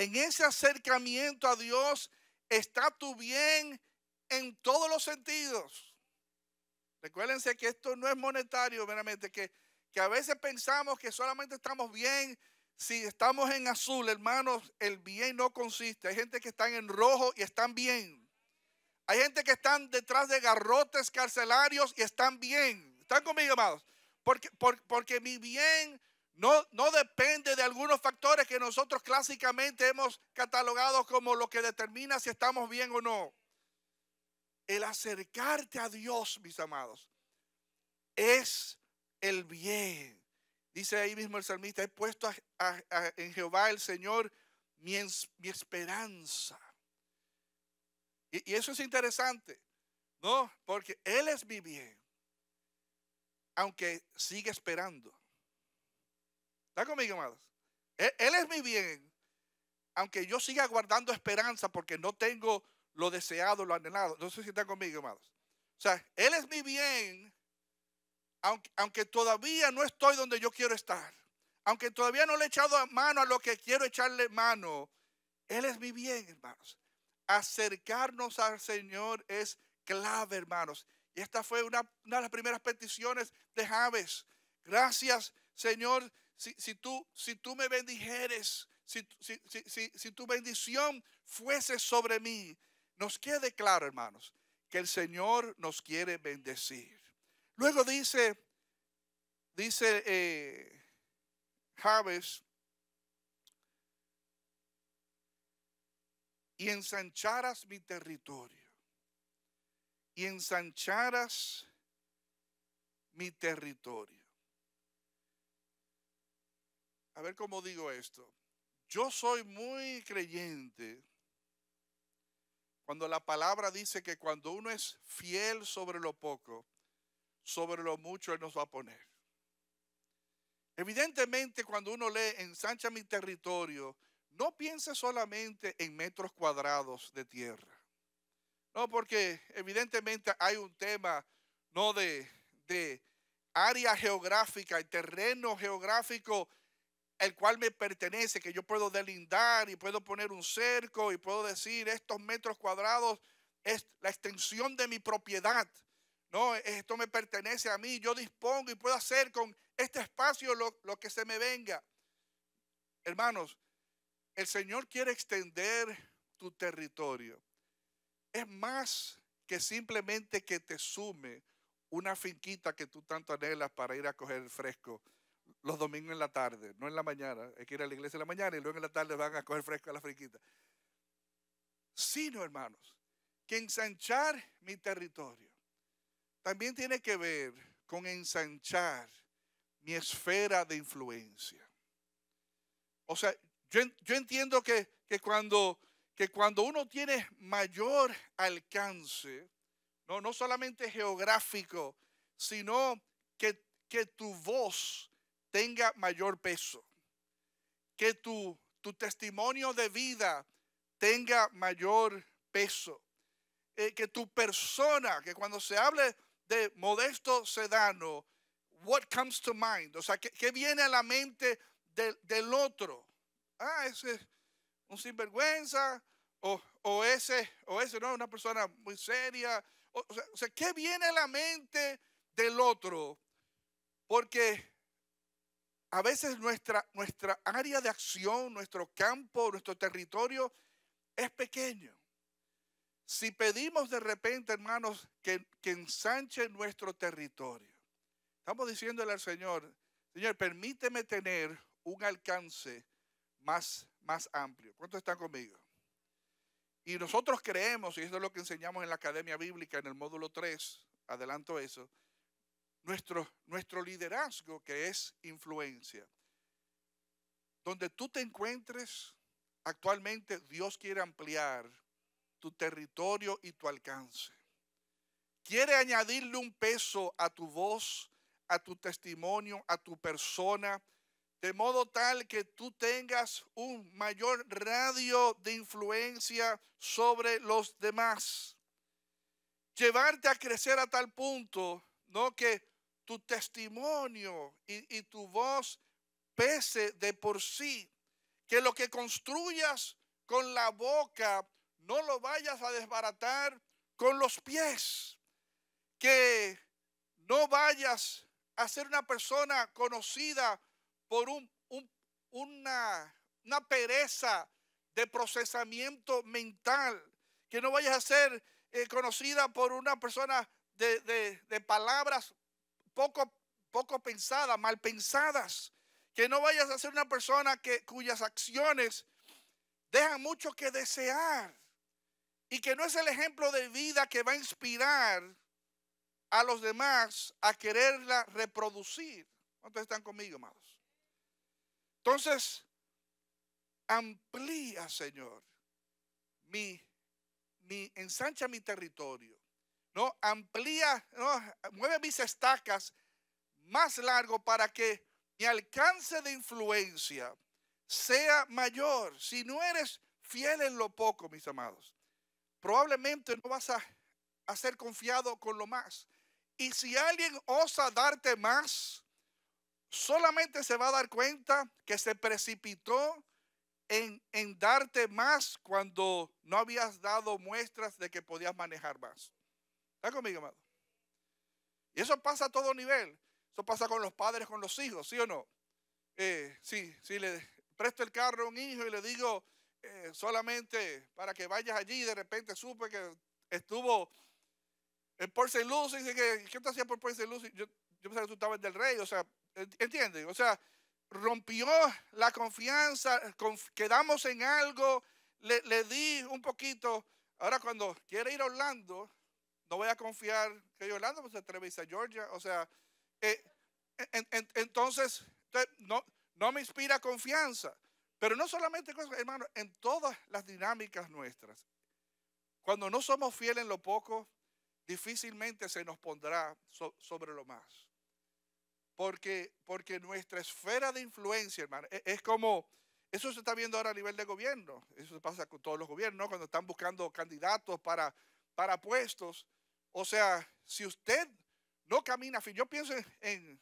En ese acercamiento a Dios está tu bien en todos los sentidos. Recuérdense que esto no es monetario meramente, que, que a veces pensamos que solamente estamos bien si estamos en azul, hermanos, el bien no consiste. Hay gente que está en rojo y están bien. Hay gente que están detrás de garrotes carcelarios y están bien. ¿Están conmigo, amados? porque, porque mi bien no, depende de algunos factores que nosotros clásicamente hemos catalogado como lo que determina si estamos bien o no. El acercarte a Dios, mis amados, es el bien. Dice ahí mismo el salmista, he puesto en Jehová el Señor mi, mi esperanza. Y, y eso es interesante, ¿no? Porque Él es mi bien, aunque sigue esperando. ¿Está conmigo, amados? Él, es mi bien. Aunque yo siga guardando esperanza porque no tengo lo deseado, lo anhelado. No sé si está conmigo, amados. O sea, Él es mi bien. Aunque, todavía no estoy donde yo quiero estar. Aunque todavía no le he echado mano a lo que quiero echarle mano. Él es mi bien, hermanos. Acercarnos al Señor es clave, hermanos. Y esta fue una, una de las primeras peticiones de Javes. Gracias, Señor si, tú, me bendijeres, si, tu bendición fuese sobre mí, nos quede claro, hermanos, que el Señor nos quiere bendecir. Luego dice, dice eh, Javes, y ensancharas mi territorio, y ensancharas mi territorio a ver cómo digo esto. Yo soy muy creyente cuando la palabra dice que cuando uno es fiel sobre lo poco, sobre lo mucho Él nos va a poner. Evidentemente, cuando uno lee ensancha mi territorio, no piense solamente en metros cuadrados de tierra. No, porque evidentemente hay un tema, no de, área geográfica, y terreno geográfico el cual me pertenece, que yo puedo delindar y puedo poner un cerco y puedo decir estos metros cuadrados es la extensión de mi propiedad. No, esto me pertenece a mí, yo dispongo y puedo hacer con este espacio lo, lo que se me venga. Hermanos, el Señor quiere extender tu territorio. Es más que simplemente que te sume una finquita que tú tanto anhelas para ir a coger el fresco los domingos en la tarde, no en la mañana. Hay que ir a la iglesia en la mañana y luego en la tarde van a coger fresco a la friquita. Sino, hermanos, que ensanchar mi territorio también tiene que ver con ensanchar mi esfera de influencia. O sea, yo, entiendo que, cuando, que cuando uno tiene mayor alcance, no, no solamente geográfico, sino que, que tu voz tenga mayor peso. Que tu, tu testimonio de vida tenga mayor peso. Eh, que tu persona, que cuando se hable de Modesto Sedano, what comes to mind, o sea, ¿qué, viene a la mente del, del otro? Ah, ese es un sinvergüenza, o, o, ese, o ese no, una persona muy seria. o, sea, ¿qué viene a la mente del otro? Porque a veces nuestra, nuestra área de acción, nuestro campo, nuestro territorio es pequeño. Si pedimos de repente, hermanos, que, que ensanche nuestro territorio, estamos diciéndole al Señor, Señor, permíteme tener un alcance más, más amplio. ¿Cuántos están conmigo? Y nosotros creemos, y esto es lo que enseñamos en la Academia Bíblica en el módulo 3, adelanto eso, nuestro, liderazgo, que es influencia. Donde tú te encuentres, actualmente Dios quiere ampliar tu territorio y tu alcance. Quiere añadirle un peso a tu voz, a tu testimonio, a tu persona, de modo tal que tú tengas un mayor radio de influencia sobre los demás. Llevarte a crecer a tal punto, ¿no? Que tu testimonio y, tu voz pese de por sí. Que lo que construyas con la boca no lo vayas a desbaratar con los pies. Que no vayas a ser una persona conocida por un, una, pereza de procesamiento mental. Que no vayas a ser eh, conocida por una persona de, de, de palabras poco, pensadas, mal pensadas. Que no vayas a ser una persona que, cuyas acciones dejan mucho que desear y que no es el ejemplo de vida que va a inspirar a los demás a quererla reproducir. ¿Cuántos están conmigo, amados? Entonces, amplía, Señor, mi, mi, ensancha mi territorio. ¿no? Amplía, ¿no? mueve mis estacas más largo para que mi alcance de influencia sea mayor. Si no eres fiel en lo poco, mis amados, probablemente no vas a, ser confiado con lo más. Y si alguien osa darte más, solamente se va a dar cuenta que se precipitó en darte más cuando no habías dado muestras de que podías manejar más. ¿Está conmigo, amado? Y eso pasa a todo nivel. Eso pasa con los padres, con los hijos, ¿sí o no? Eh, sí, si sí, le presto el carro a un hijo y le digo eh, solamente para que vayas allí de repente supe que estuvo en Port St. dice ¿qué te hacía por Port St. Yo, yo pensaba que tú estabas del rey, o sea, ¿entiendes? O sea, rompió la confianza, quedamos en algo, le, le, di un poquito. Ahora cuando quiere ir a Orlando, no voy a confiar que Orlando pues, se atreve a a Georgia. O sea, eh, entonces, no, me inspira confianza. Pero no solamente, hermano, en todas las dinámicas nuestras. Cuando no somos fieles en lo poco, difícilmente se nos pondrá sobre lo más. Porque, porque nuestra esfera de influencia, hermano, e, es, como, eso se está viendo ahora a nivel de gobierno, eso pasa con todos los gobiernos, cuando están buscando candidatos para, para puestos, o sea, si usted no camina, yo pienso en,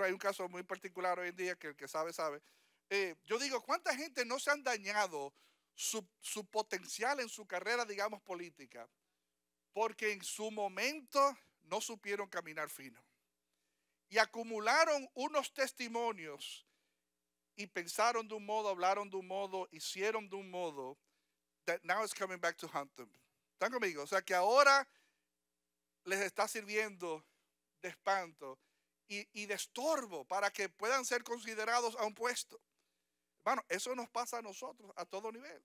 hay un caso muy particular hoy en día que el que sabe, sabe. Eh, yo digo, ¿cuánta gente no se han dañado su, potencial en su carrera, digamos, política? Porque en su momento no supieron caminar fino. Y acumularon unos testimonios y pensaron de un modo, hablaron de un modo, hicieron de un modo, that now it's coming back to hunt them. ¿Están conmigo? O sea que ahora les está sirviendo de espanto y, y de estorbo para que puedan ser considerados a un puesto. Bueno, eso nos pasa a nosotros a todo nivel.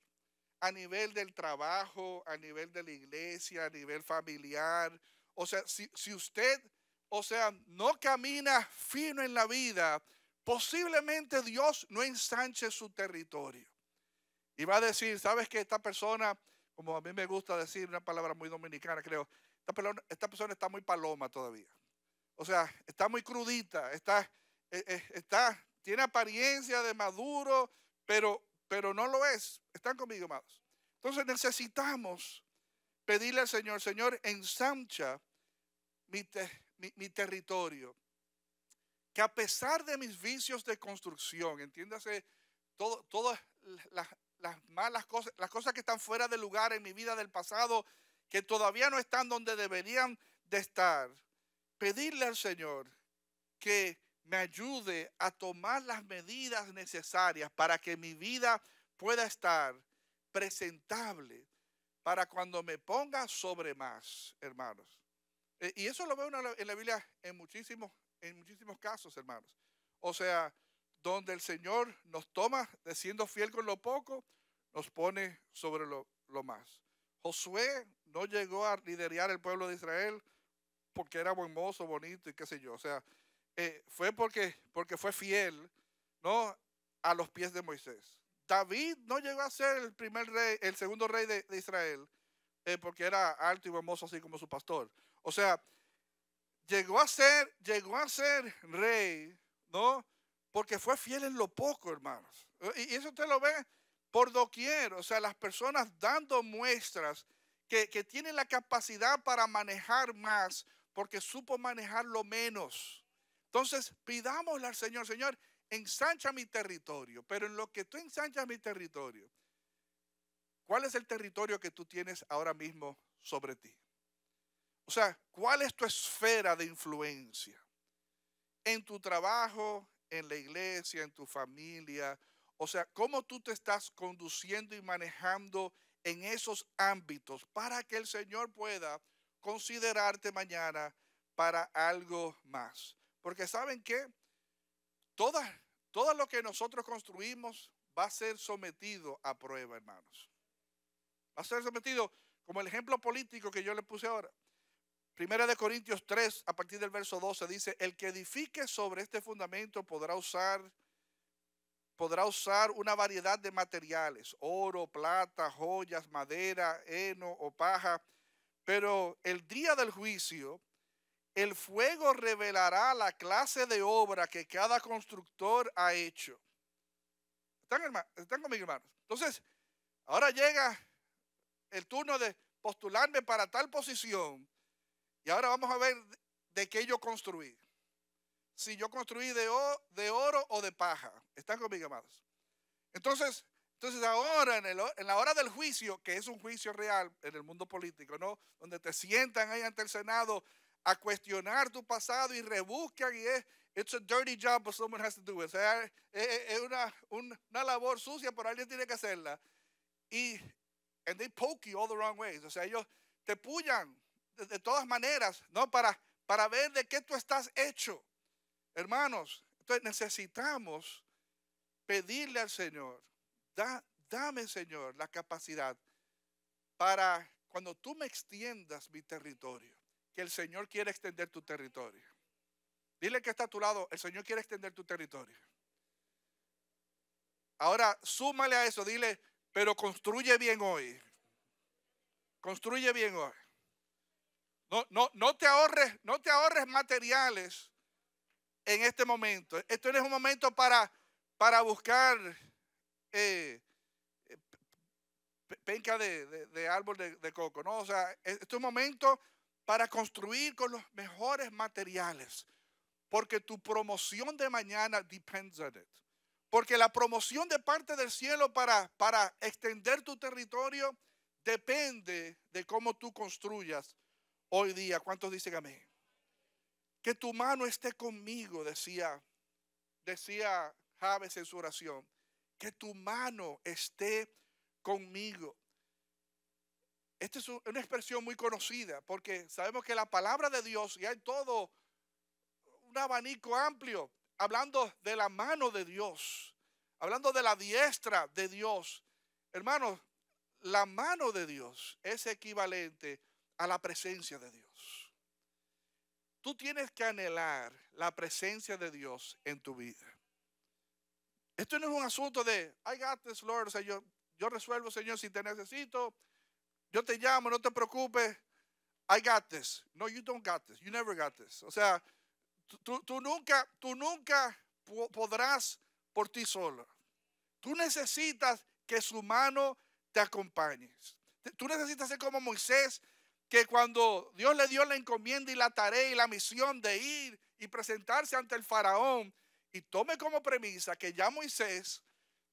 A nivel del trabajo, a nivel de la iglesia, a nivel familiar. O sea, si, usted, o sea, no camina fino en la vida, posiblemente Dios no ensanche su territorio. Y va a decir, ¿sabes qué? esta persona, como a mí me gusta decir una palabra muy dominicana, creo, esta persona, está muy paloma todavía. O sea, está muy crudita, está, e, e, está, tiene apariencia de maduro, pero, pero no lo es. Están conmigo, amados. Entonces necesitamos pedirle al Señor, Señor, ensancha mi, territorio. Que a pesar de mis vicios de construcción, entiéndase, todas las, las malas cosas, las cosas que están fuera de lugar en mi vida del pasado, que todavía no están donde deberían de estar, pedirle al Señor que me ayude a tomar las medidas necesarias para que mi vida pueda estar presentable para cuando me ponga sobre más, hermanos. Eh, y eso lo veo en la Biblia en muchísimos, en muchísimos casos, hermanos. O sea, donde el Señor nos toma de siendo fiel con lo poco, nos pone sobre lo más. Josué no llegó a liderar el pueblo de Israel porque era buen mozo, bonito y qué sé yo. O sea, eh, fue porque, porque fue fiel, ¿no? A los pies de Moisés. David no llegó a ser el primer rey, el segundo rey de, Israel, eh, porque era alto y buen así como su pastor. O sea, llegó a ser, llegó a ser rey, ¿no? Porque fue fiel en lo poco, hermanos. Y, y eso usted lo ve por doquier. O sea, las personas dando muestras que, tiene la capacidad para manejar más porque supo manejar lo menos. Entonces, pidámosle al Señor, Señor, ensancha mi territorio, pero en lo que tú ensanchas mi territorio, ¿cuál es el territorio que tú tienes ahora mismo sobre ti? O sea, ¿cuál es tu esfera de influencia? En tu trabajo, en la iglesia, en tu familia. O sea, ¿cómo tú te estás conduciendo y manejando en esos ámbitos para que el Señor pueda considerarte mañana para algo más. Porque saben que todo, todo lo que nosotros construimos va a ser sometido a prueba, hermanos. Va a ser sometido como el ejemplo político que yo le puse ahora. Primera de Corintios 3, a partir del verso 12, dice, el que edifique sobre este fundamento podrá usar podrá usar una variedad de materiales, oro, plata, joyas, madera, heno o paja, pero el día del juicio, el fuego revelará la clase de obra que cada constructor ha hecho. ¿Están, conmigo, hermanos? Entonces, ahora llega el turno de postularme para tal posición y ahora vamos a ver de qué yo construí si yo construí de, de oro o de paja. ¿Están conmigo, amados? Entonces, entonces ahora, en, la hora del juicio, que es un juicio real en el mundo político, ¿no? Donde te sientan ahí ante el Senado a cuestionar tu pasado y rebuscan y es, it's a dirty job, but someone has to do it. O sea, es, una, una labor sucia, pero alguien tiene que hacerla. Y, and they poke you all the wrong ways. O sea, ellos te pullan de, de todas maneras, ¿no? Para, para ver de qué tú estás hecho. Hermanos, entonces necesitamos pedirle al Señor, da, dame Señor la capacidad para cuando tú me extiendas mi territorio, que el Señor quiere extender tu territorio. Dile que está a tu lado, el Señor quiere extender tu territorio. Ahora súmale a eso, dile, pero construye bien hoy. Construye bien hoy. No, no, no te ahorres, no te ahorres materiales en este momento. Esto no es un momento para, para buscar eh, penca de, árbol de, coco, ¿no? O sea, esto es un momento para construir con los mejores materiales, porque tu promoción de mañana depends de it. Porque la promoción de parte del cielo para, para extender tu territorio depende de cómo tú construyas hoy día. ¿Cuántos dicen amén? Que tu mano esté conmigo, decía, decía Javes en su oración. Que tu mano esté conmigo. Esta es una expresión muy conocida porque sabemos que la palabra de Dios y hay todo un abanico amplio hablando de la mano de Dios, hablando de la diestra de Dios. Hermanos, la mano de Dios es equivalente a la presencia de Dios. Tú tienes que anhelar la presencia de Dios en tu vida. Esto no es un asunto de, I got this, Lord. O sea, yo, yo resuelvo, Señor, si te necesito. Yo te llamo, no te preocupes. I got this. No, you don't got this. You never got this. O sea, tú, tú nunca, tú nunca podrás por ti solo. Tú necesitas que su mano te acompañe. Tú necesitas ser como Moisés que cuando Dios le dio la encomienda y la tarea y la misión de ir y presentarse ante el faraón, y tome como premisa que ya Moisés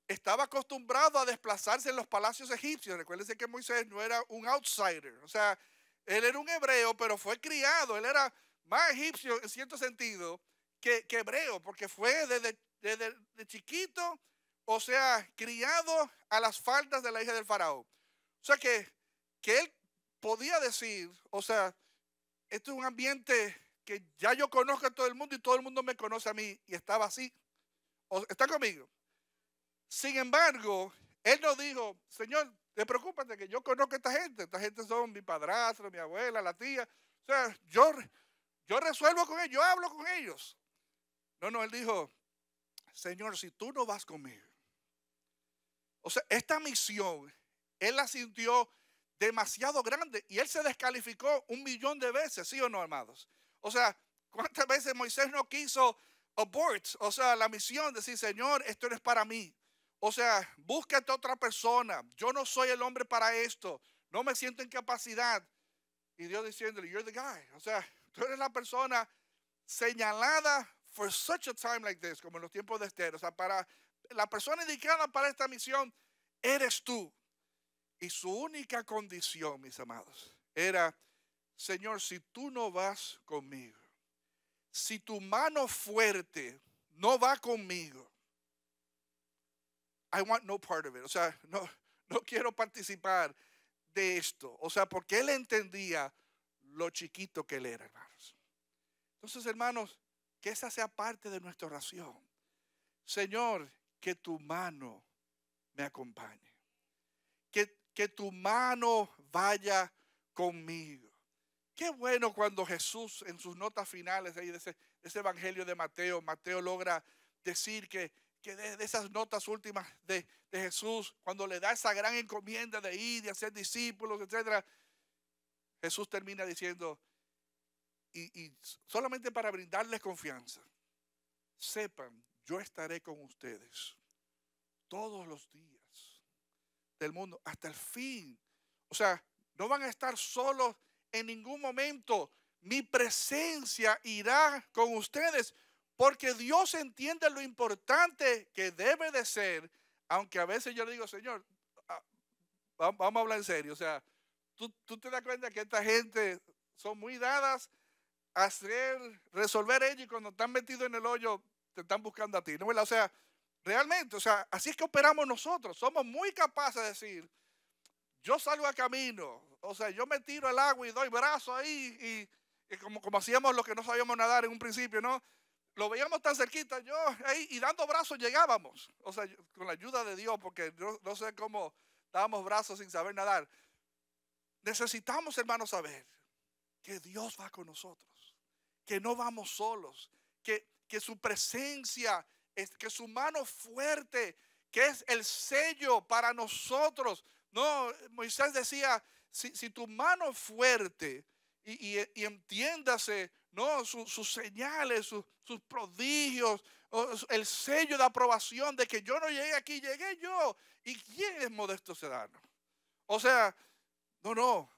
estaba acostumbrado a desplazarse en los palacios egipcios. Recuérdense que Moisés no era un outsider, o sea, él era un hebreo, pero fue criado, él era más egipcio en cierto sentido que, hebreo, porque fue desde, chiquito, o sea, criado a las faldas de la hija del faraón. O sea que, que él podía decir, o sea, esto es un ambiente que ya yo conozco a todo el mundo y todo el mundo me conoce a mí y estaba así. O, ¿Está conmigo? Sin embargo, él no dijo, Señor, te preocúpate que yo conozco a esta gente. Esta gente son mi padrastro, mi abuela, la tía. O sea, yo, yo resuelvo con ellos, yo hablo con ellos. No, no, él dijo, Señor, si tú no vas conmigo. O sea, esta misión, él la sintió demasiado grande. Y él se descalificó un millón de veces, ¿sí o no, amados? O sea, ¿cuántas veces Moisés no quiso abort? O sea, la misión, de decir, Señor, esto no es para mí. O sea, búsquete otra persona. Yo no soy el hombre para esto. No me siento en capacidad. Y Dios diciéndole, you're the guy. O sea, [laughs] tú eres la persona señalada for such a time like this, como en los tiempos de Esther. O sea, para la persona indicada para esta misión, eres tú. Y su única condición, mis amados, era, Señor, si tú no vas conmigo, si tu mano fuerte no va conmigo, I want no part of it. O sea, no, no quiero participar de esto. O sea, porque él entendía lo chiquito que él era, hermanos. Entonces, hermanos, que esa sea parte de nuestra oración. Señor, que tu mano me acompañe que tu mano vaya conmigo. Qué bueno cuando Jesús en sus notas finales de, ese, Evangelio de Mateo, Mateo logra decir que, de, esas notas últimas de, Jesús, cuando le da esa gran encomienda de ir, y hacer discípulos, etc., Jesús termina diciendo, y, solamente para brindarles confianza, sepan, yo estaré con ustedes todos los días del mundo hasta el fin. O sea, no van a estar solos en ningún momento. Mi presencia irá con ustedes porque Dios entiende lo importante que debe de ser, aunque a veces yo le digo, Señor, ah, vamos a hablar en serio, o sea, tú, te das cuenta que esta gente son muy dadas a hacer, resolver ellos y cuando están metidos en el hoyo te están buscando a ti, ¿no? O sea, Realmente, o sea, así es que operamos nosotros. Somos muy capaces de decir, yo salgo a camino, o sea, yo me tiro al agua y doy brazo ahí, y, como, hacíamos los que no sabíamos nadar en un principio, ¿no? Lo veíamos tan cerquita, yo ahí, y dando brazos llegábamos, o sea, con la ayuda de Dios, porque no, sé cómo dábamos brazos sin saber nadar. Necesitamos, hermanos, saber que Dios va con nosotros, que no vamos solos, que, que su presencia que su mano fuerte, que es el sello para nosotros. No, Moisés decía, si, tu mano fuerte, y, entiéndase, no, sus señales, sus prodigios, el sello de aprobación de que yo no llegué aquí, llegué yo. ¿Y quién es modesto sedano? O sea, no, no,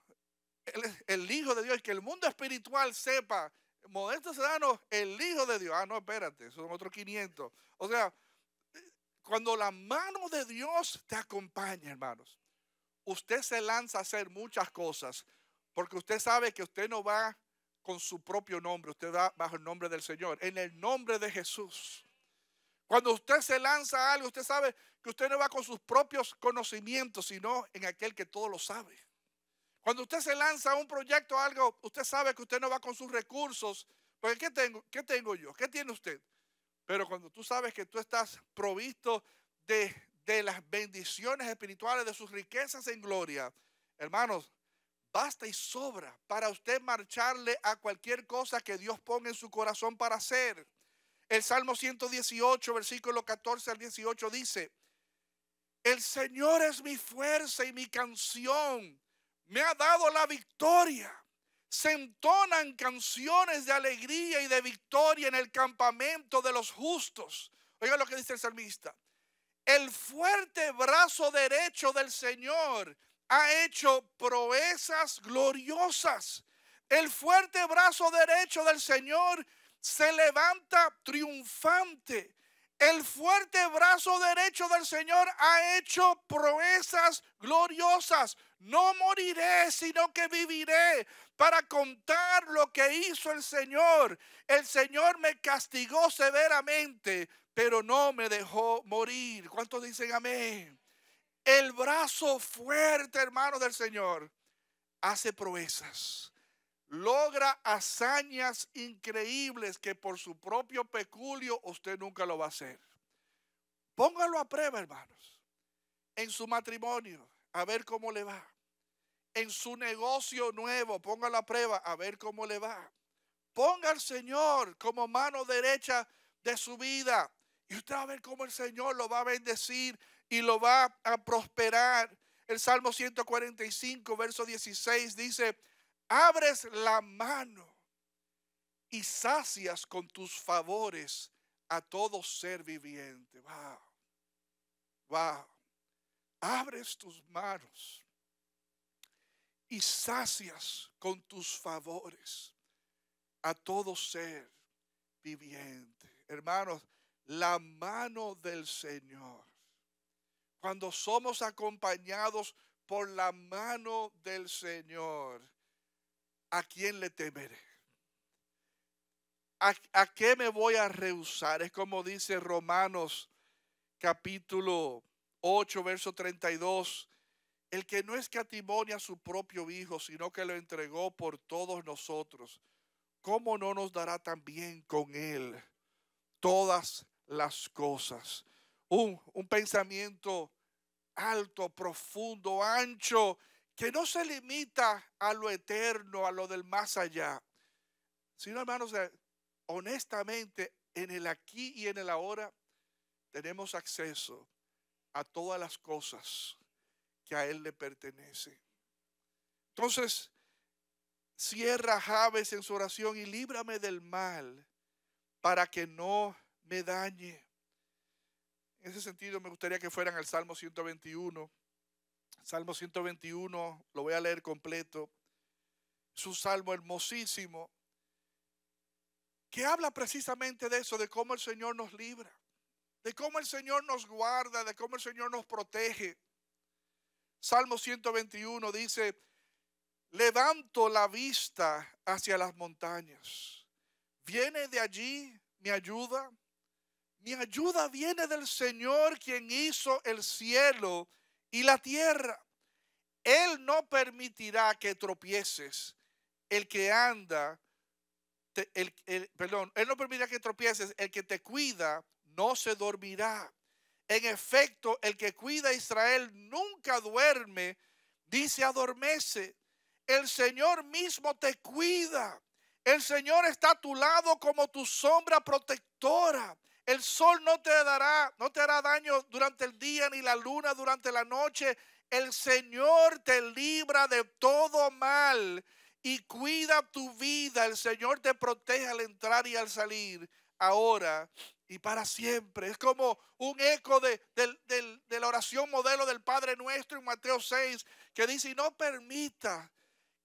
el Hijo de Dios, que el mundo espiritual sepa Modesto ciudadano el hijo de Dios. Ah, no, espérate, son otros 500. O sea, cuando la mano de Dios te acompaña, hermanos, usted se lanza a hacer muchas cosas porque usted sabe que usted no va con su propio nombre, usted va bajo el nombre del Señor, en el nombre de Jesús. Cuando usted se lanza a algo, usted sabe que usted no va con sus propios conocimientos, sino en aquel que todo lo sabe. Cuando usted se lanza a un proyecto, a algo, usted sabe que usted no va con sus recursos. Porque ¿qué tengo, tengo yo? ¿Qué tiene usted? Pero cuando tú sabes que tú estás provisto de, de las bendiciones espirituales, de sus riquezas en gloria, hermanos, basta y sobra para usted marcharle a cualquier cosa que Dios ponga en su corazón para hacer. El Salmo 118, versículo 14 al 18 dice, el Señor es mi fuerza y mi canción me ha dado la victoria. Se entonan canciones de alegría y de victoria en el campamento de los justos. Oiga lo que dice el salmista. El fuerte brazo derecho del Señor ha hecho proezas gloriosas. El fuerte brazo derecho del Señor se levanta triunfante. El fuerte brazo derecho del Señor ha hecho proezas gloriosas. No moriré, sino que viviré para contar lo que hizo el Señor. El Señor me castigó severamente, pero no me dejó morir. ¿Cuántos dicen amén? El brazo fuerte, hermano del Señor, hace proezas, logra hazañas increíbles que por su propio peculio usted nunca lo va a hacer. Póngalo a prueba, hermanos, en su matrimonio, a ver cómo le va en su negocio nuevo, ponga la prueba a ver cómo le va. Ponga al Señor como mano derecha de su vida y usted va a ver cómo el Señor lo va a bendecir y lo va a prosperar. El Salmo 145, verso 16 dice, abres la mano y sacias con tus favores a todo ser viviente. Va, va. Abres tus manos y sacias con tus favores a todo ser viviente. Hermanos, la mano del Señor. Cuando somos acompañados por la mano del Señor, ¿a quién le temeré? ¿A, qué me voy a rehusar? Es como dice Romanos capítulo 8, verso 32 el que no es escatimonia a su propio Hijo, sino que lo entregó por todos nosotros, ¿cómo no nos dará también con Él todas las cosas? Un, un pensamiento alto, profundo, ancho, que no se limita a lo eterno, a lo del más allá, sino hermanos, honestamente, en el aquí y en el ahora tenemos acceso a todas las cosas a Él le pertenece. Entonces, cierra Javes en su oración y líbrame del mal para que no me dañe. En ese sentido, me gustaría que fueran al Salmo 121. Salmo 121, lo voy a leer completo. su salmo hermosísimo que habla precisamente de eso, de cómo el Señor nos libra, de cómo el Señor nos guarda, de cómo el Señor nos protege. Salmo 121 dice, levanto la vista hacia las montañas. Viene de allí mi ayuda. Mi ayuda viene del Señor quien hizo el cielo y la tierra. Él no permitirá que tropieces el que anda, el, perdón, Él no permitirá que tropieces, el que te cuida no se dormirá. En efecto, el que cuida a Israel nunca duerme, dice adormece. El Señor mismo te cuida. El Señor está a tu lado como tu sombra protectora. El sol no te dará, no te hará daño durante el día ni la luna durante la noche. El Señor te libra de todo mal y cuida tu vida. El Señor te protege al entrar y al salir, ahora y para siempre. Es como un eco de, la oración modelo del Padre nuestro en Mateo 6, que dice, y no permita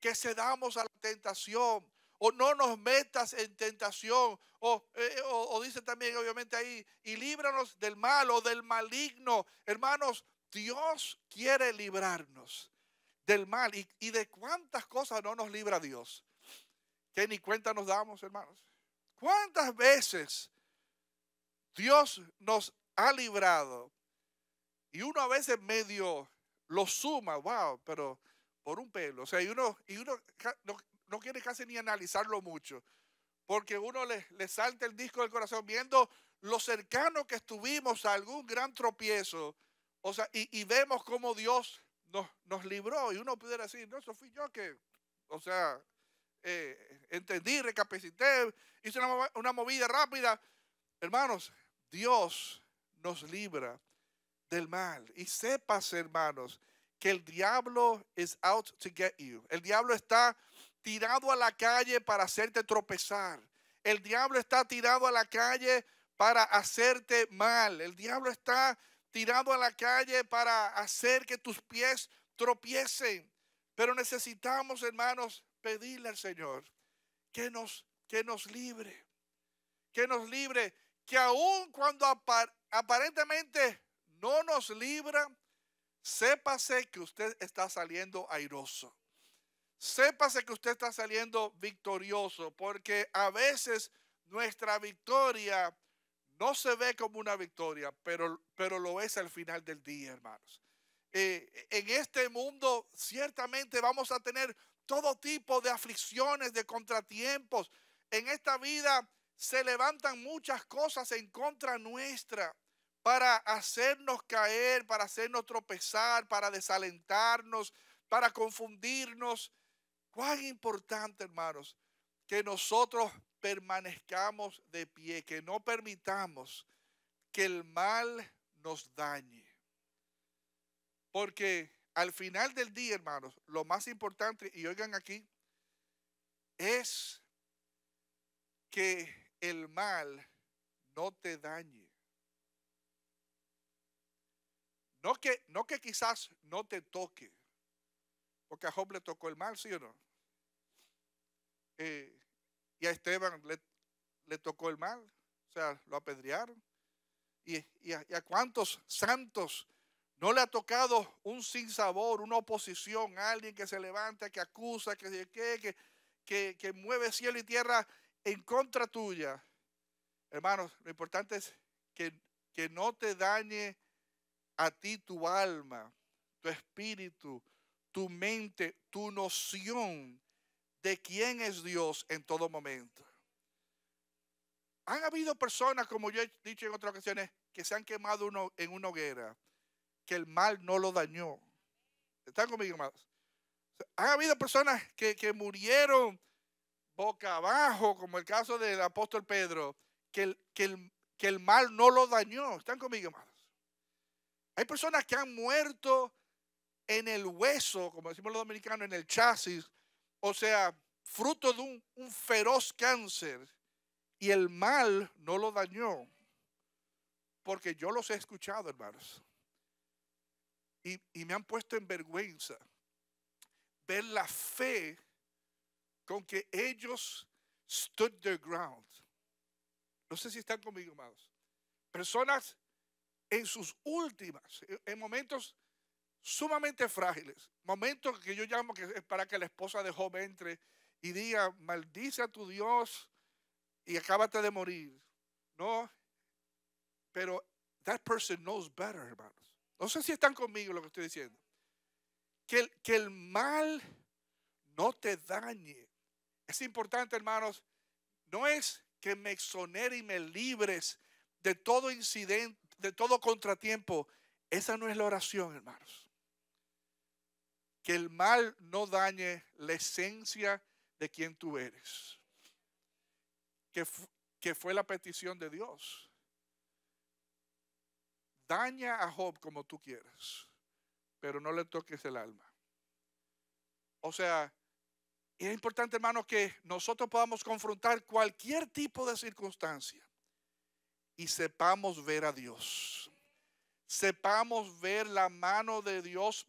que cedamos a la tentación, o no nos metas en tentación, eh, eh, o, o, dice también obviamente ahí, y líbranos del mal o del maligno. Hermanos, Dios quiere librarnos del mal y, y de cuántas cosas no nos libra Dios, que ni cuenta nos damos, hermanos. ¿Cuántas veces? Dios nos ha librado. Y uno a veces medio lo suma, wow, pero por un pelo. O sea, y uno, y uno no, quiere casi ni analizarlo mucho, porque uno le, le salta el disco del corazón viendo lo cercano que estuvimos a algún gran tropiezo. O sea, y, vemos cómo Dios nos, nos, libró. Y uno pudiera decir, no, eso fui yo que, o sea, eh, entendí, recapacité, hice una, una movida rápida. Hermanos, Dios nos libra del mal. Y sepas, hermanos, que el diablo is out to get you. El diablo está tirado a la calle para hacerte tropezar. El diablo está tirado a la calle para hacerte mal. El diablo está tirado a la calle para hacer que tus pies tropiecen. Pero necesitamos, hermanos, pedirle al Señor que nos, que nos libre. Que nos libre que aun cuando aparentemente no nos libra, sépase que usted está saliendo airoso. Sépase que usted está saliendo victorioso, porque a veces nuestra victoria no se ve como una victoria, pero, pero lo es al final del día, hermanos. Eh, en este mundo ciertamente vamos a tener todo tipo de aflicciones, de contratiempos. En esta vida se levantan muchas cosas en contra nuestra para hacernos caer, para hacernos tropezar, para desalentarnos, para confundirnos. Cuán importante, hermanos, que nosotros permanezcamos de pie, que no permitamos que el mal nos dañe. Porque al final del día, hermanos, lo más importante, y oigan aquí, es que el mal no te dañe. No que, no que quizás no te toque, porque a Job le tocó el mal, ¿sí o no? Eh, y a Esteban le, tocó el mal, o sea, lo apedrearon. Y, y, a, cuántos santos no le ha tocado un sinsabor, una oposición, alguien que se levanta, que acusa, que que, que, que, mueve cielo y tierra en contra tuya. Hermanos, lo importante es que, que no te dañe a ti tu alma, tu espíritu, tu mente, tu noción de quién es Dios en todo momento. Han habido personas, como yo he dicho en otras ocasiones, que se han quemado en una hoguera, que el mal no lo dañó. ¿Están conmigo, hermanos? Han habido personas que, que murieron boca abajo, como el caso del apóstol Pedro, que el, el, mal no lo dañó. ¿Están conmigo, hermanos? Hay personas que han muerto en el hueso, como decimos los dominicanos, en el chasis, o sea, fruto de un, feroz cáncer, y el mal no lo dañó, porque yo los he escuchado, hermanos, y, y me han puesto en vergüenza ver la fe con que ellos stood their ground. No sé si están conmigo, hermanos. Personas en sus últimas, en momentos sumamente frágiles, momentos que yo llamo que es para que la esposa de Job entre y diga, maldice a tu Dios y acábate de morir. No, pero that person knows better, hermanos. No sé si están conmigo lo que estoy diciendo. Que que el mal no te dañe es importante, hermanos, no es que me exonere y me libres de todo incidente, de todo contratiempo. Esa no es la oración, hermanos. Que el mal no dañe la esencia de quien tú eres. Que, que fue la petición de Dios. Daña a Job como tú quieras, pero no le toques el alma. O sea, y es importante, hermanos, que nosotros podamos confrontar cualquier tipo de circunstancia y sepamos ver a Dios. Sepamos ver la mano de Dios,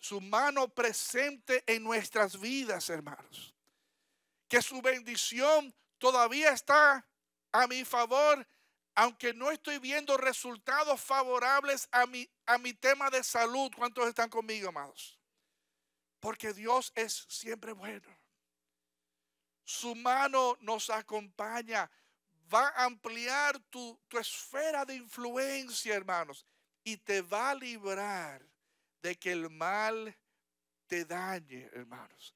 su mano presente en nuestras vidas, hermanos. Que su bendición todavía está a mi favor, aunque no estoy viendo resultados favorables a mi, a mi tema de salud. ¿Cuántos están conmigo, amados? Porque Dios es siempre bueno. Su mano nos acompaña. Va a ampliar tu, esfera de influencia, hermanos. Y te va a librar de que el mal te dañe, hermanos.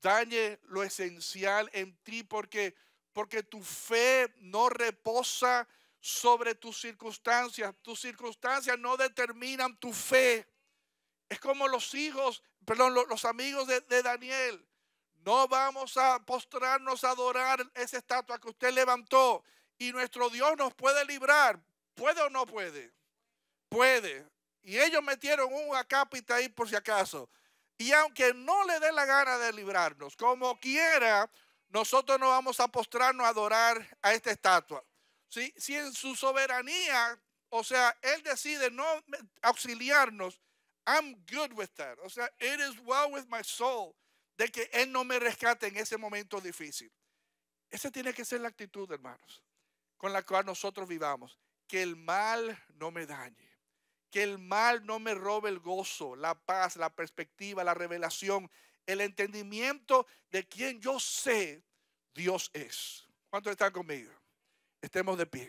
Dañe lo esencial en ti porque, porque tu fe no reposa sobre tus circunstancias. Tus circunstancias no determinan tu fe. Es como los hijos, perdón, los, amigos de, de Daniel. No vamos a postrarnos a adorar esa estatua que usted levantó. Y nuestro Dios nos puede librar. ¿Puede o no puede? Puede. Y ellos metieron un acápita ahí por si acaso. Y aunque no le dé la gana de librarnos, como quiera, nosotros no vamos a postrarnos a adorar a esta estatua. Si, si en su soberanía, o sea, Él decide no auxiliarnos, I'm good with that. O sea, it is well with my soul de que Él no me rescate en ese momento difícil. Esa tiene que ser la actitud, hermanos, con la cual nosotros vivamos. Que el mal no me dañe. Que el mal no me robe el gozo, la paz, la perspectiva, la revelación, el entendimiento de quien yo sé Dios es. ¿Cuántos están conmigo? Estemos de pie.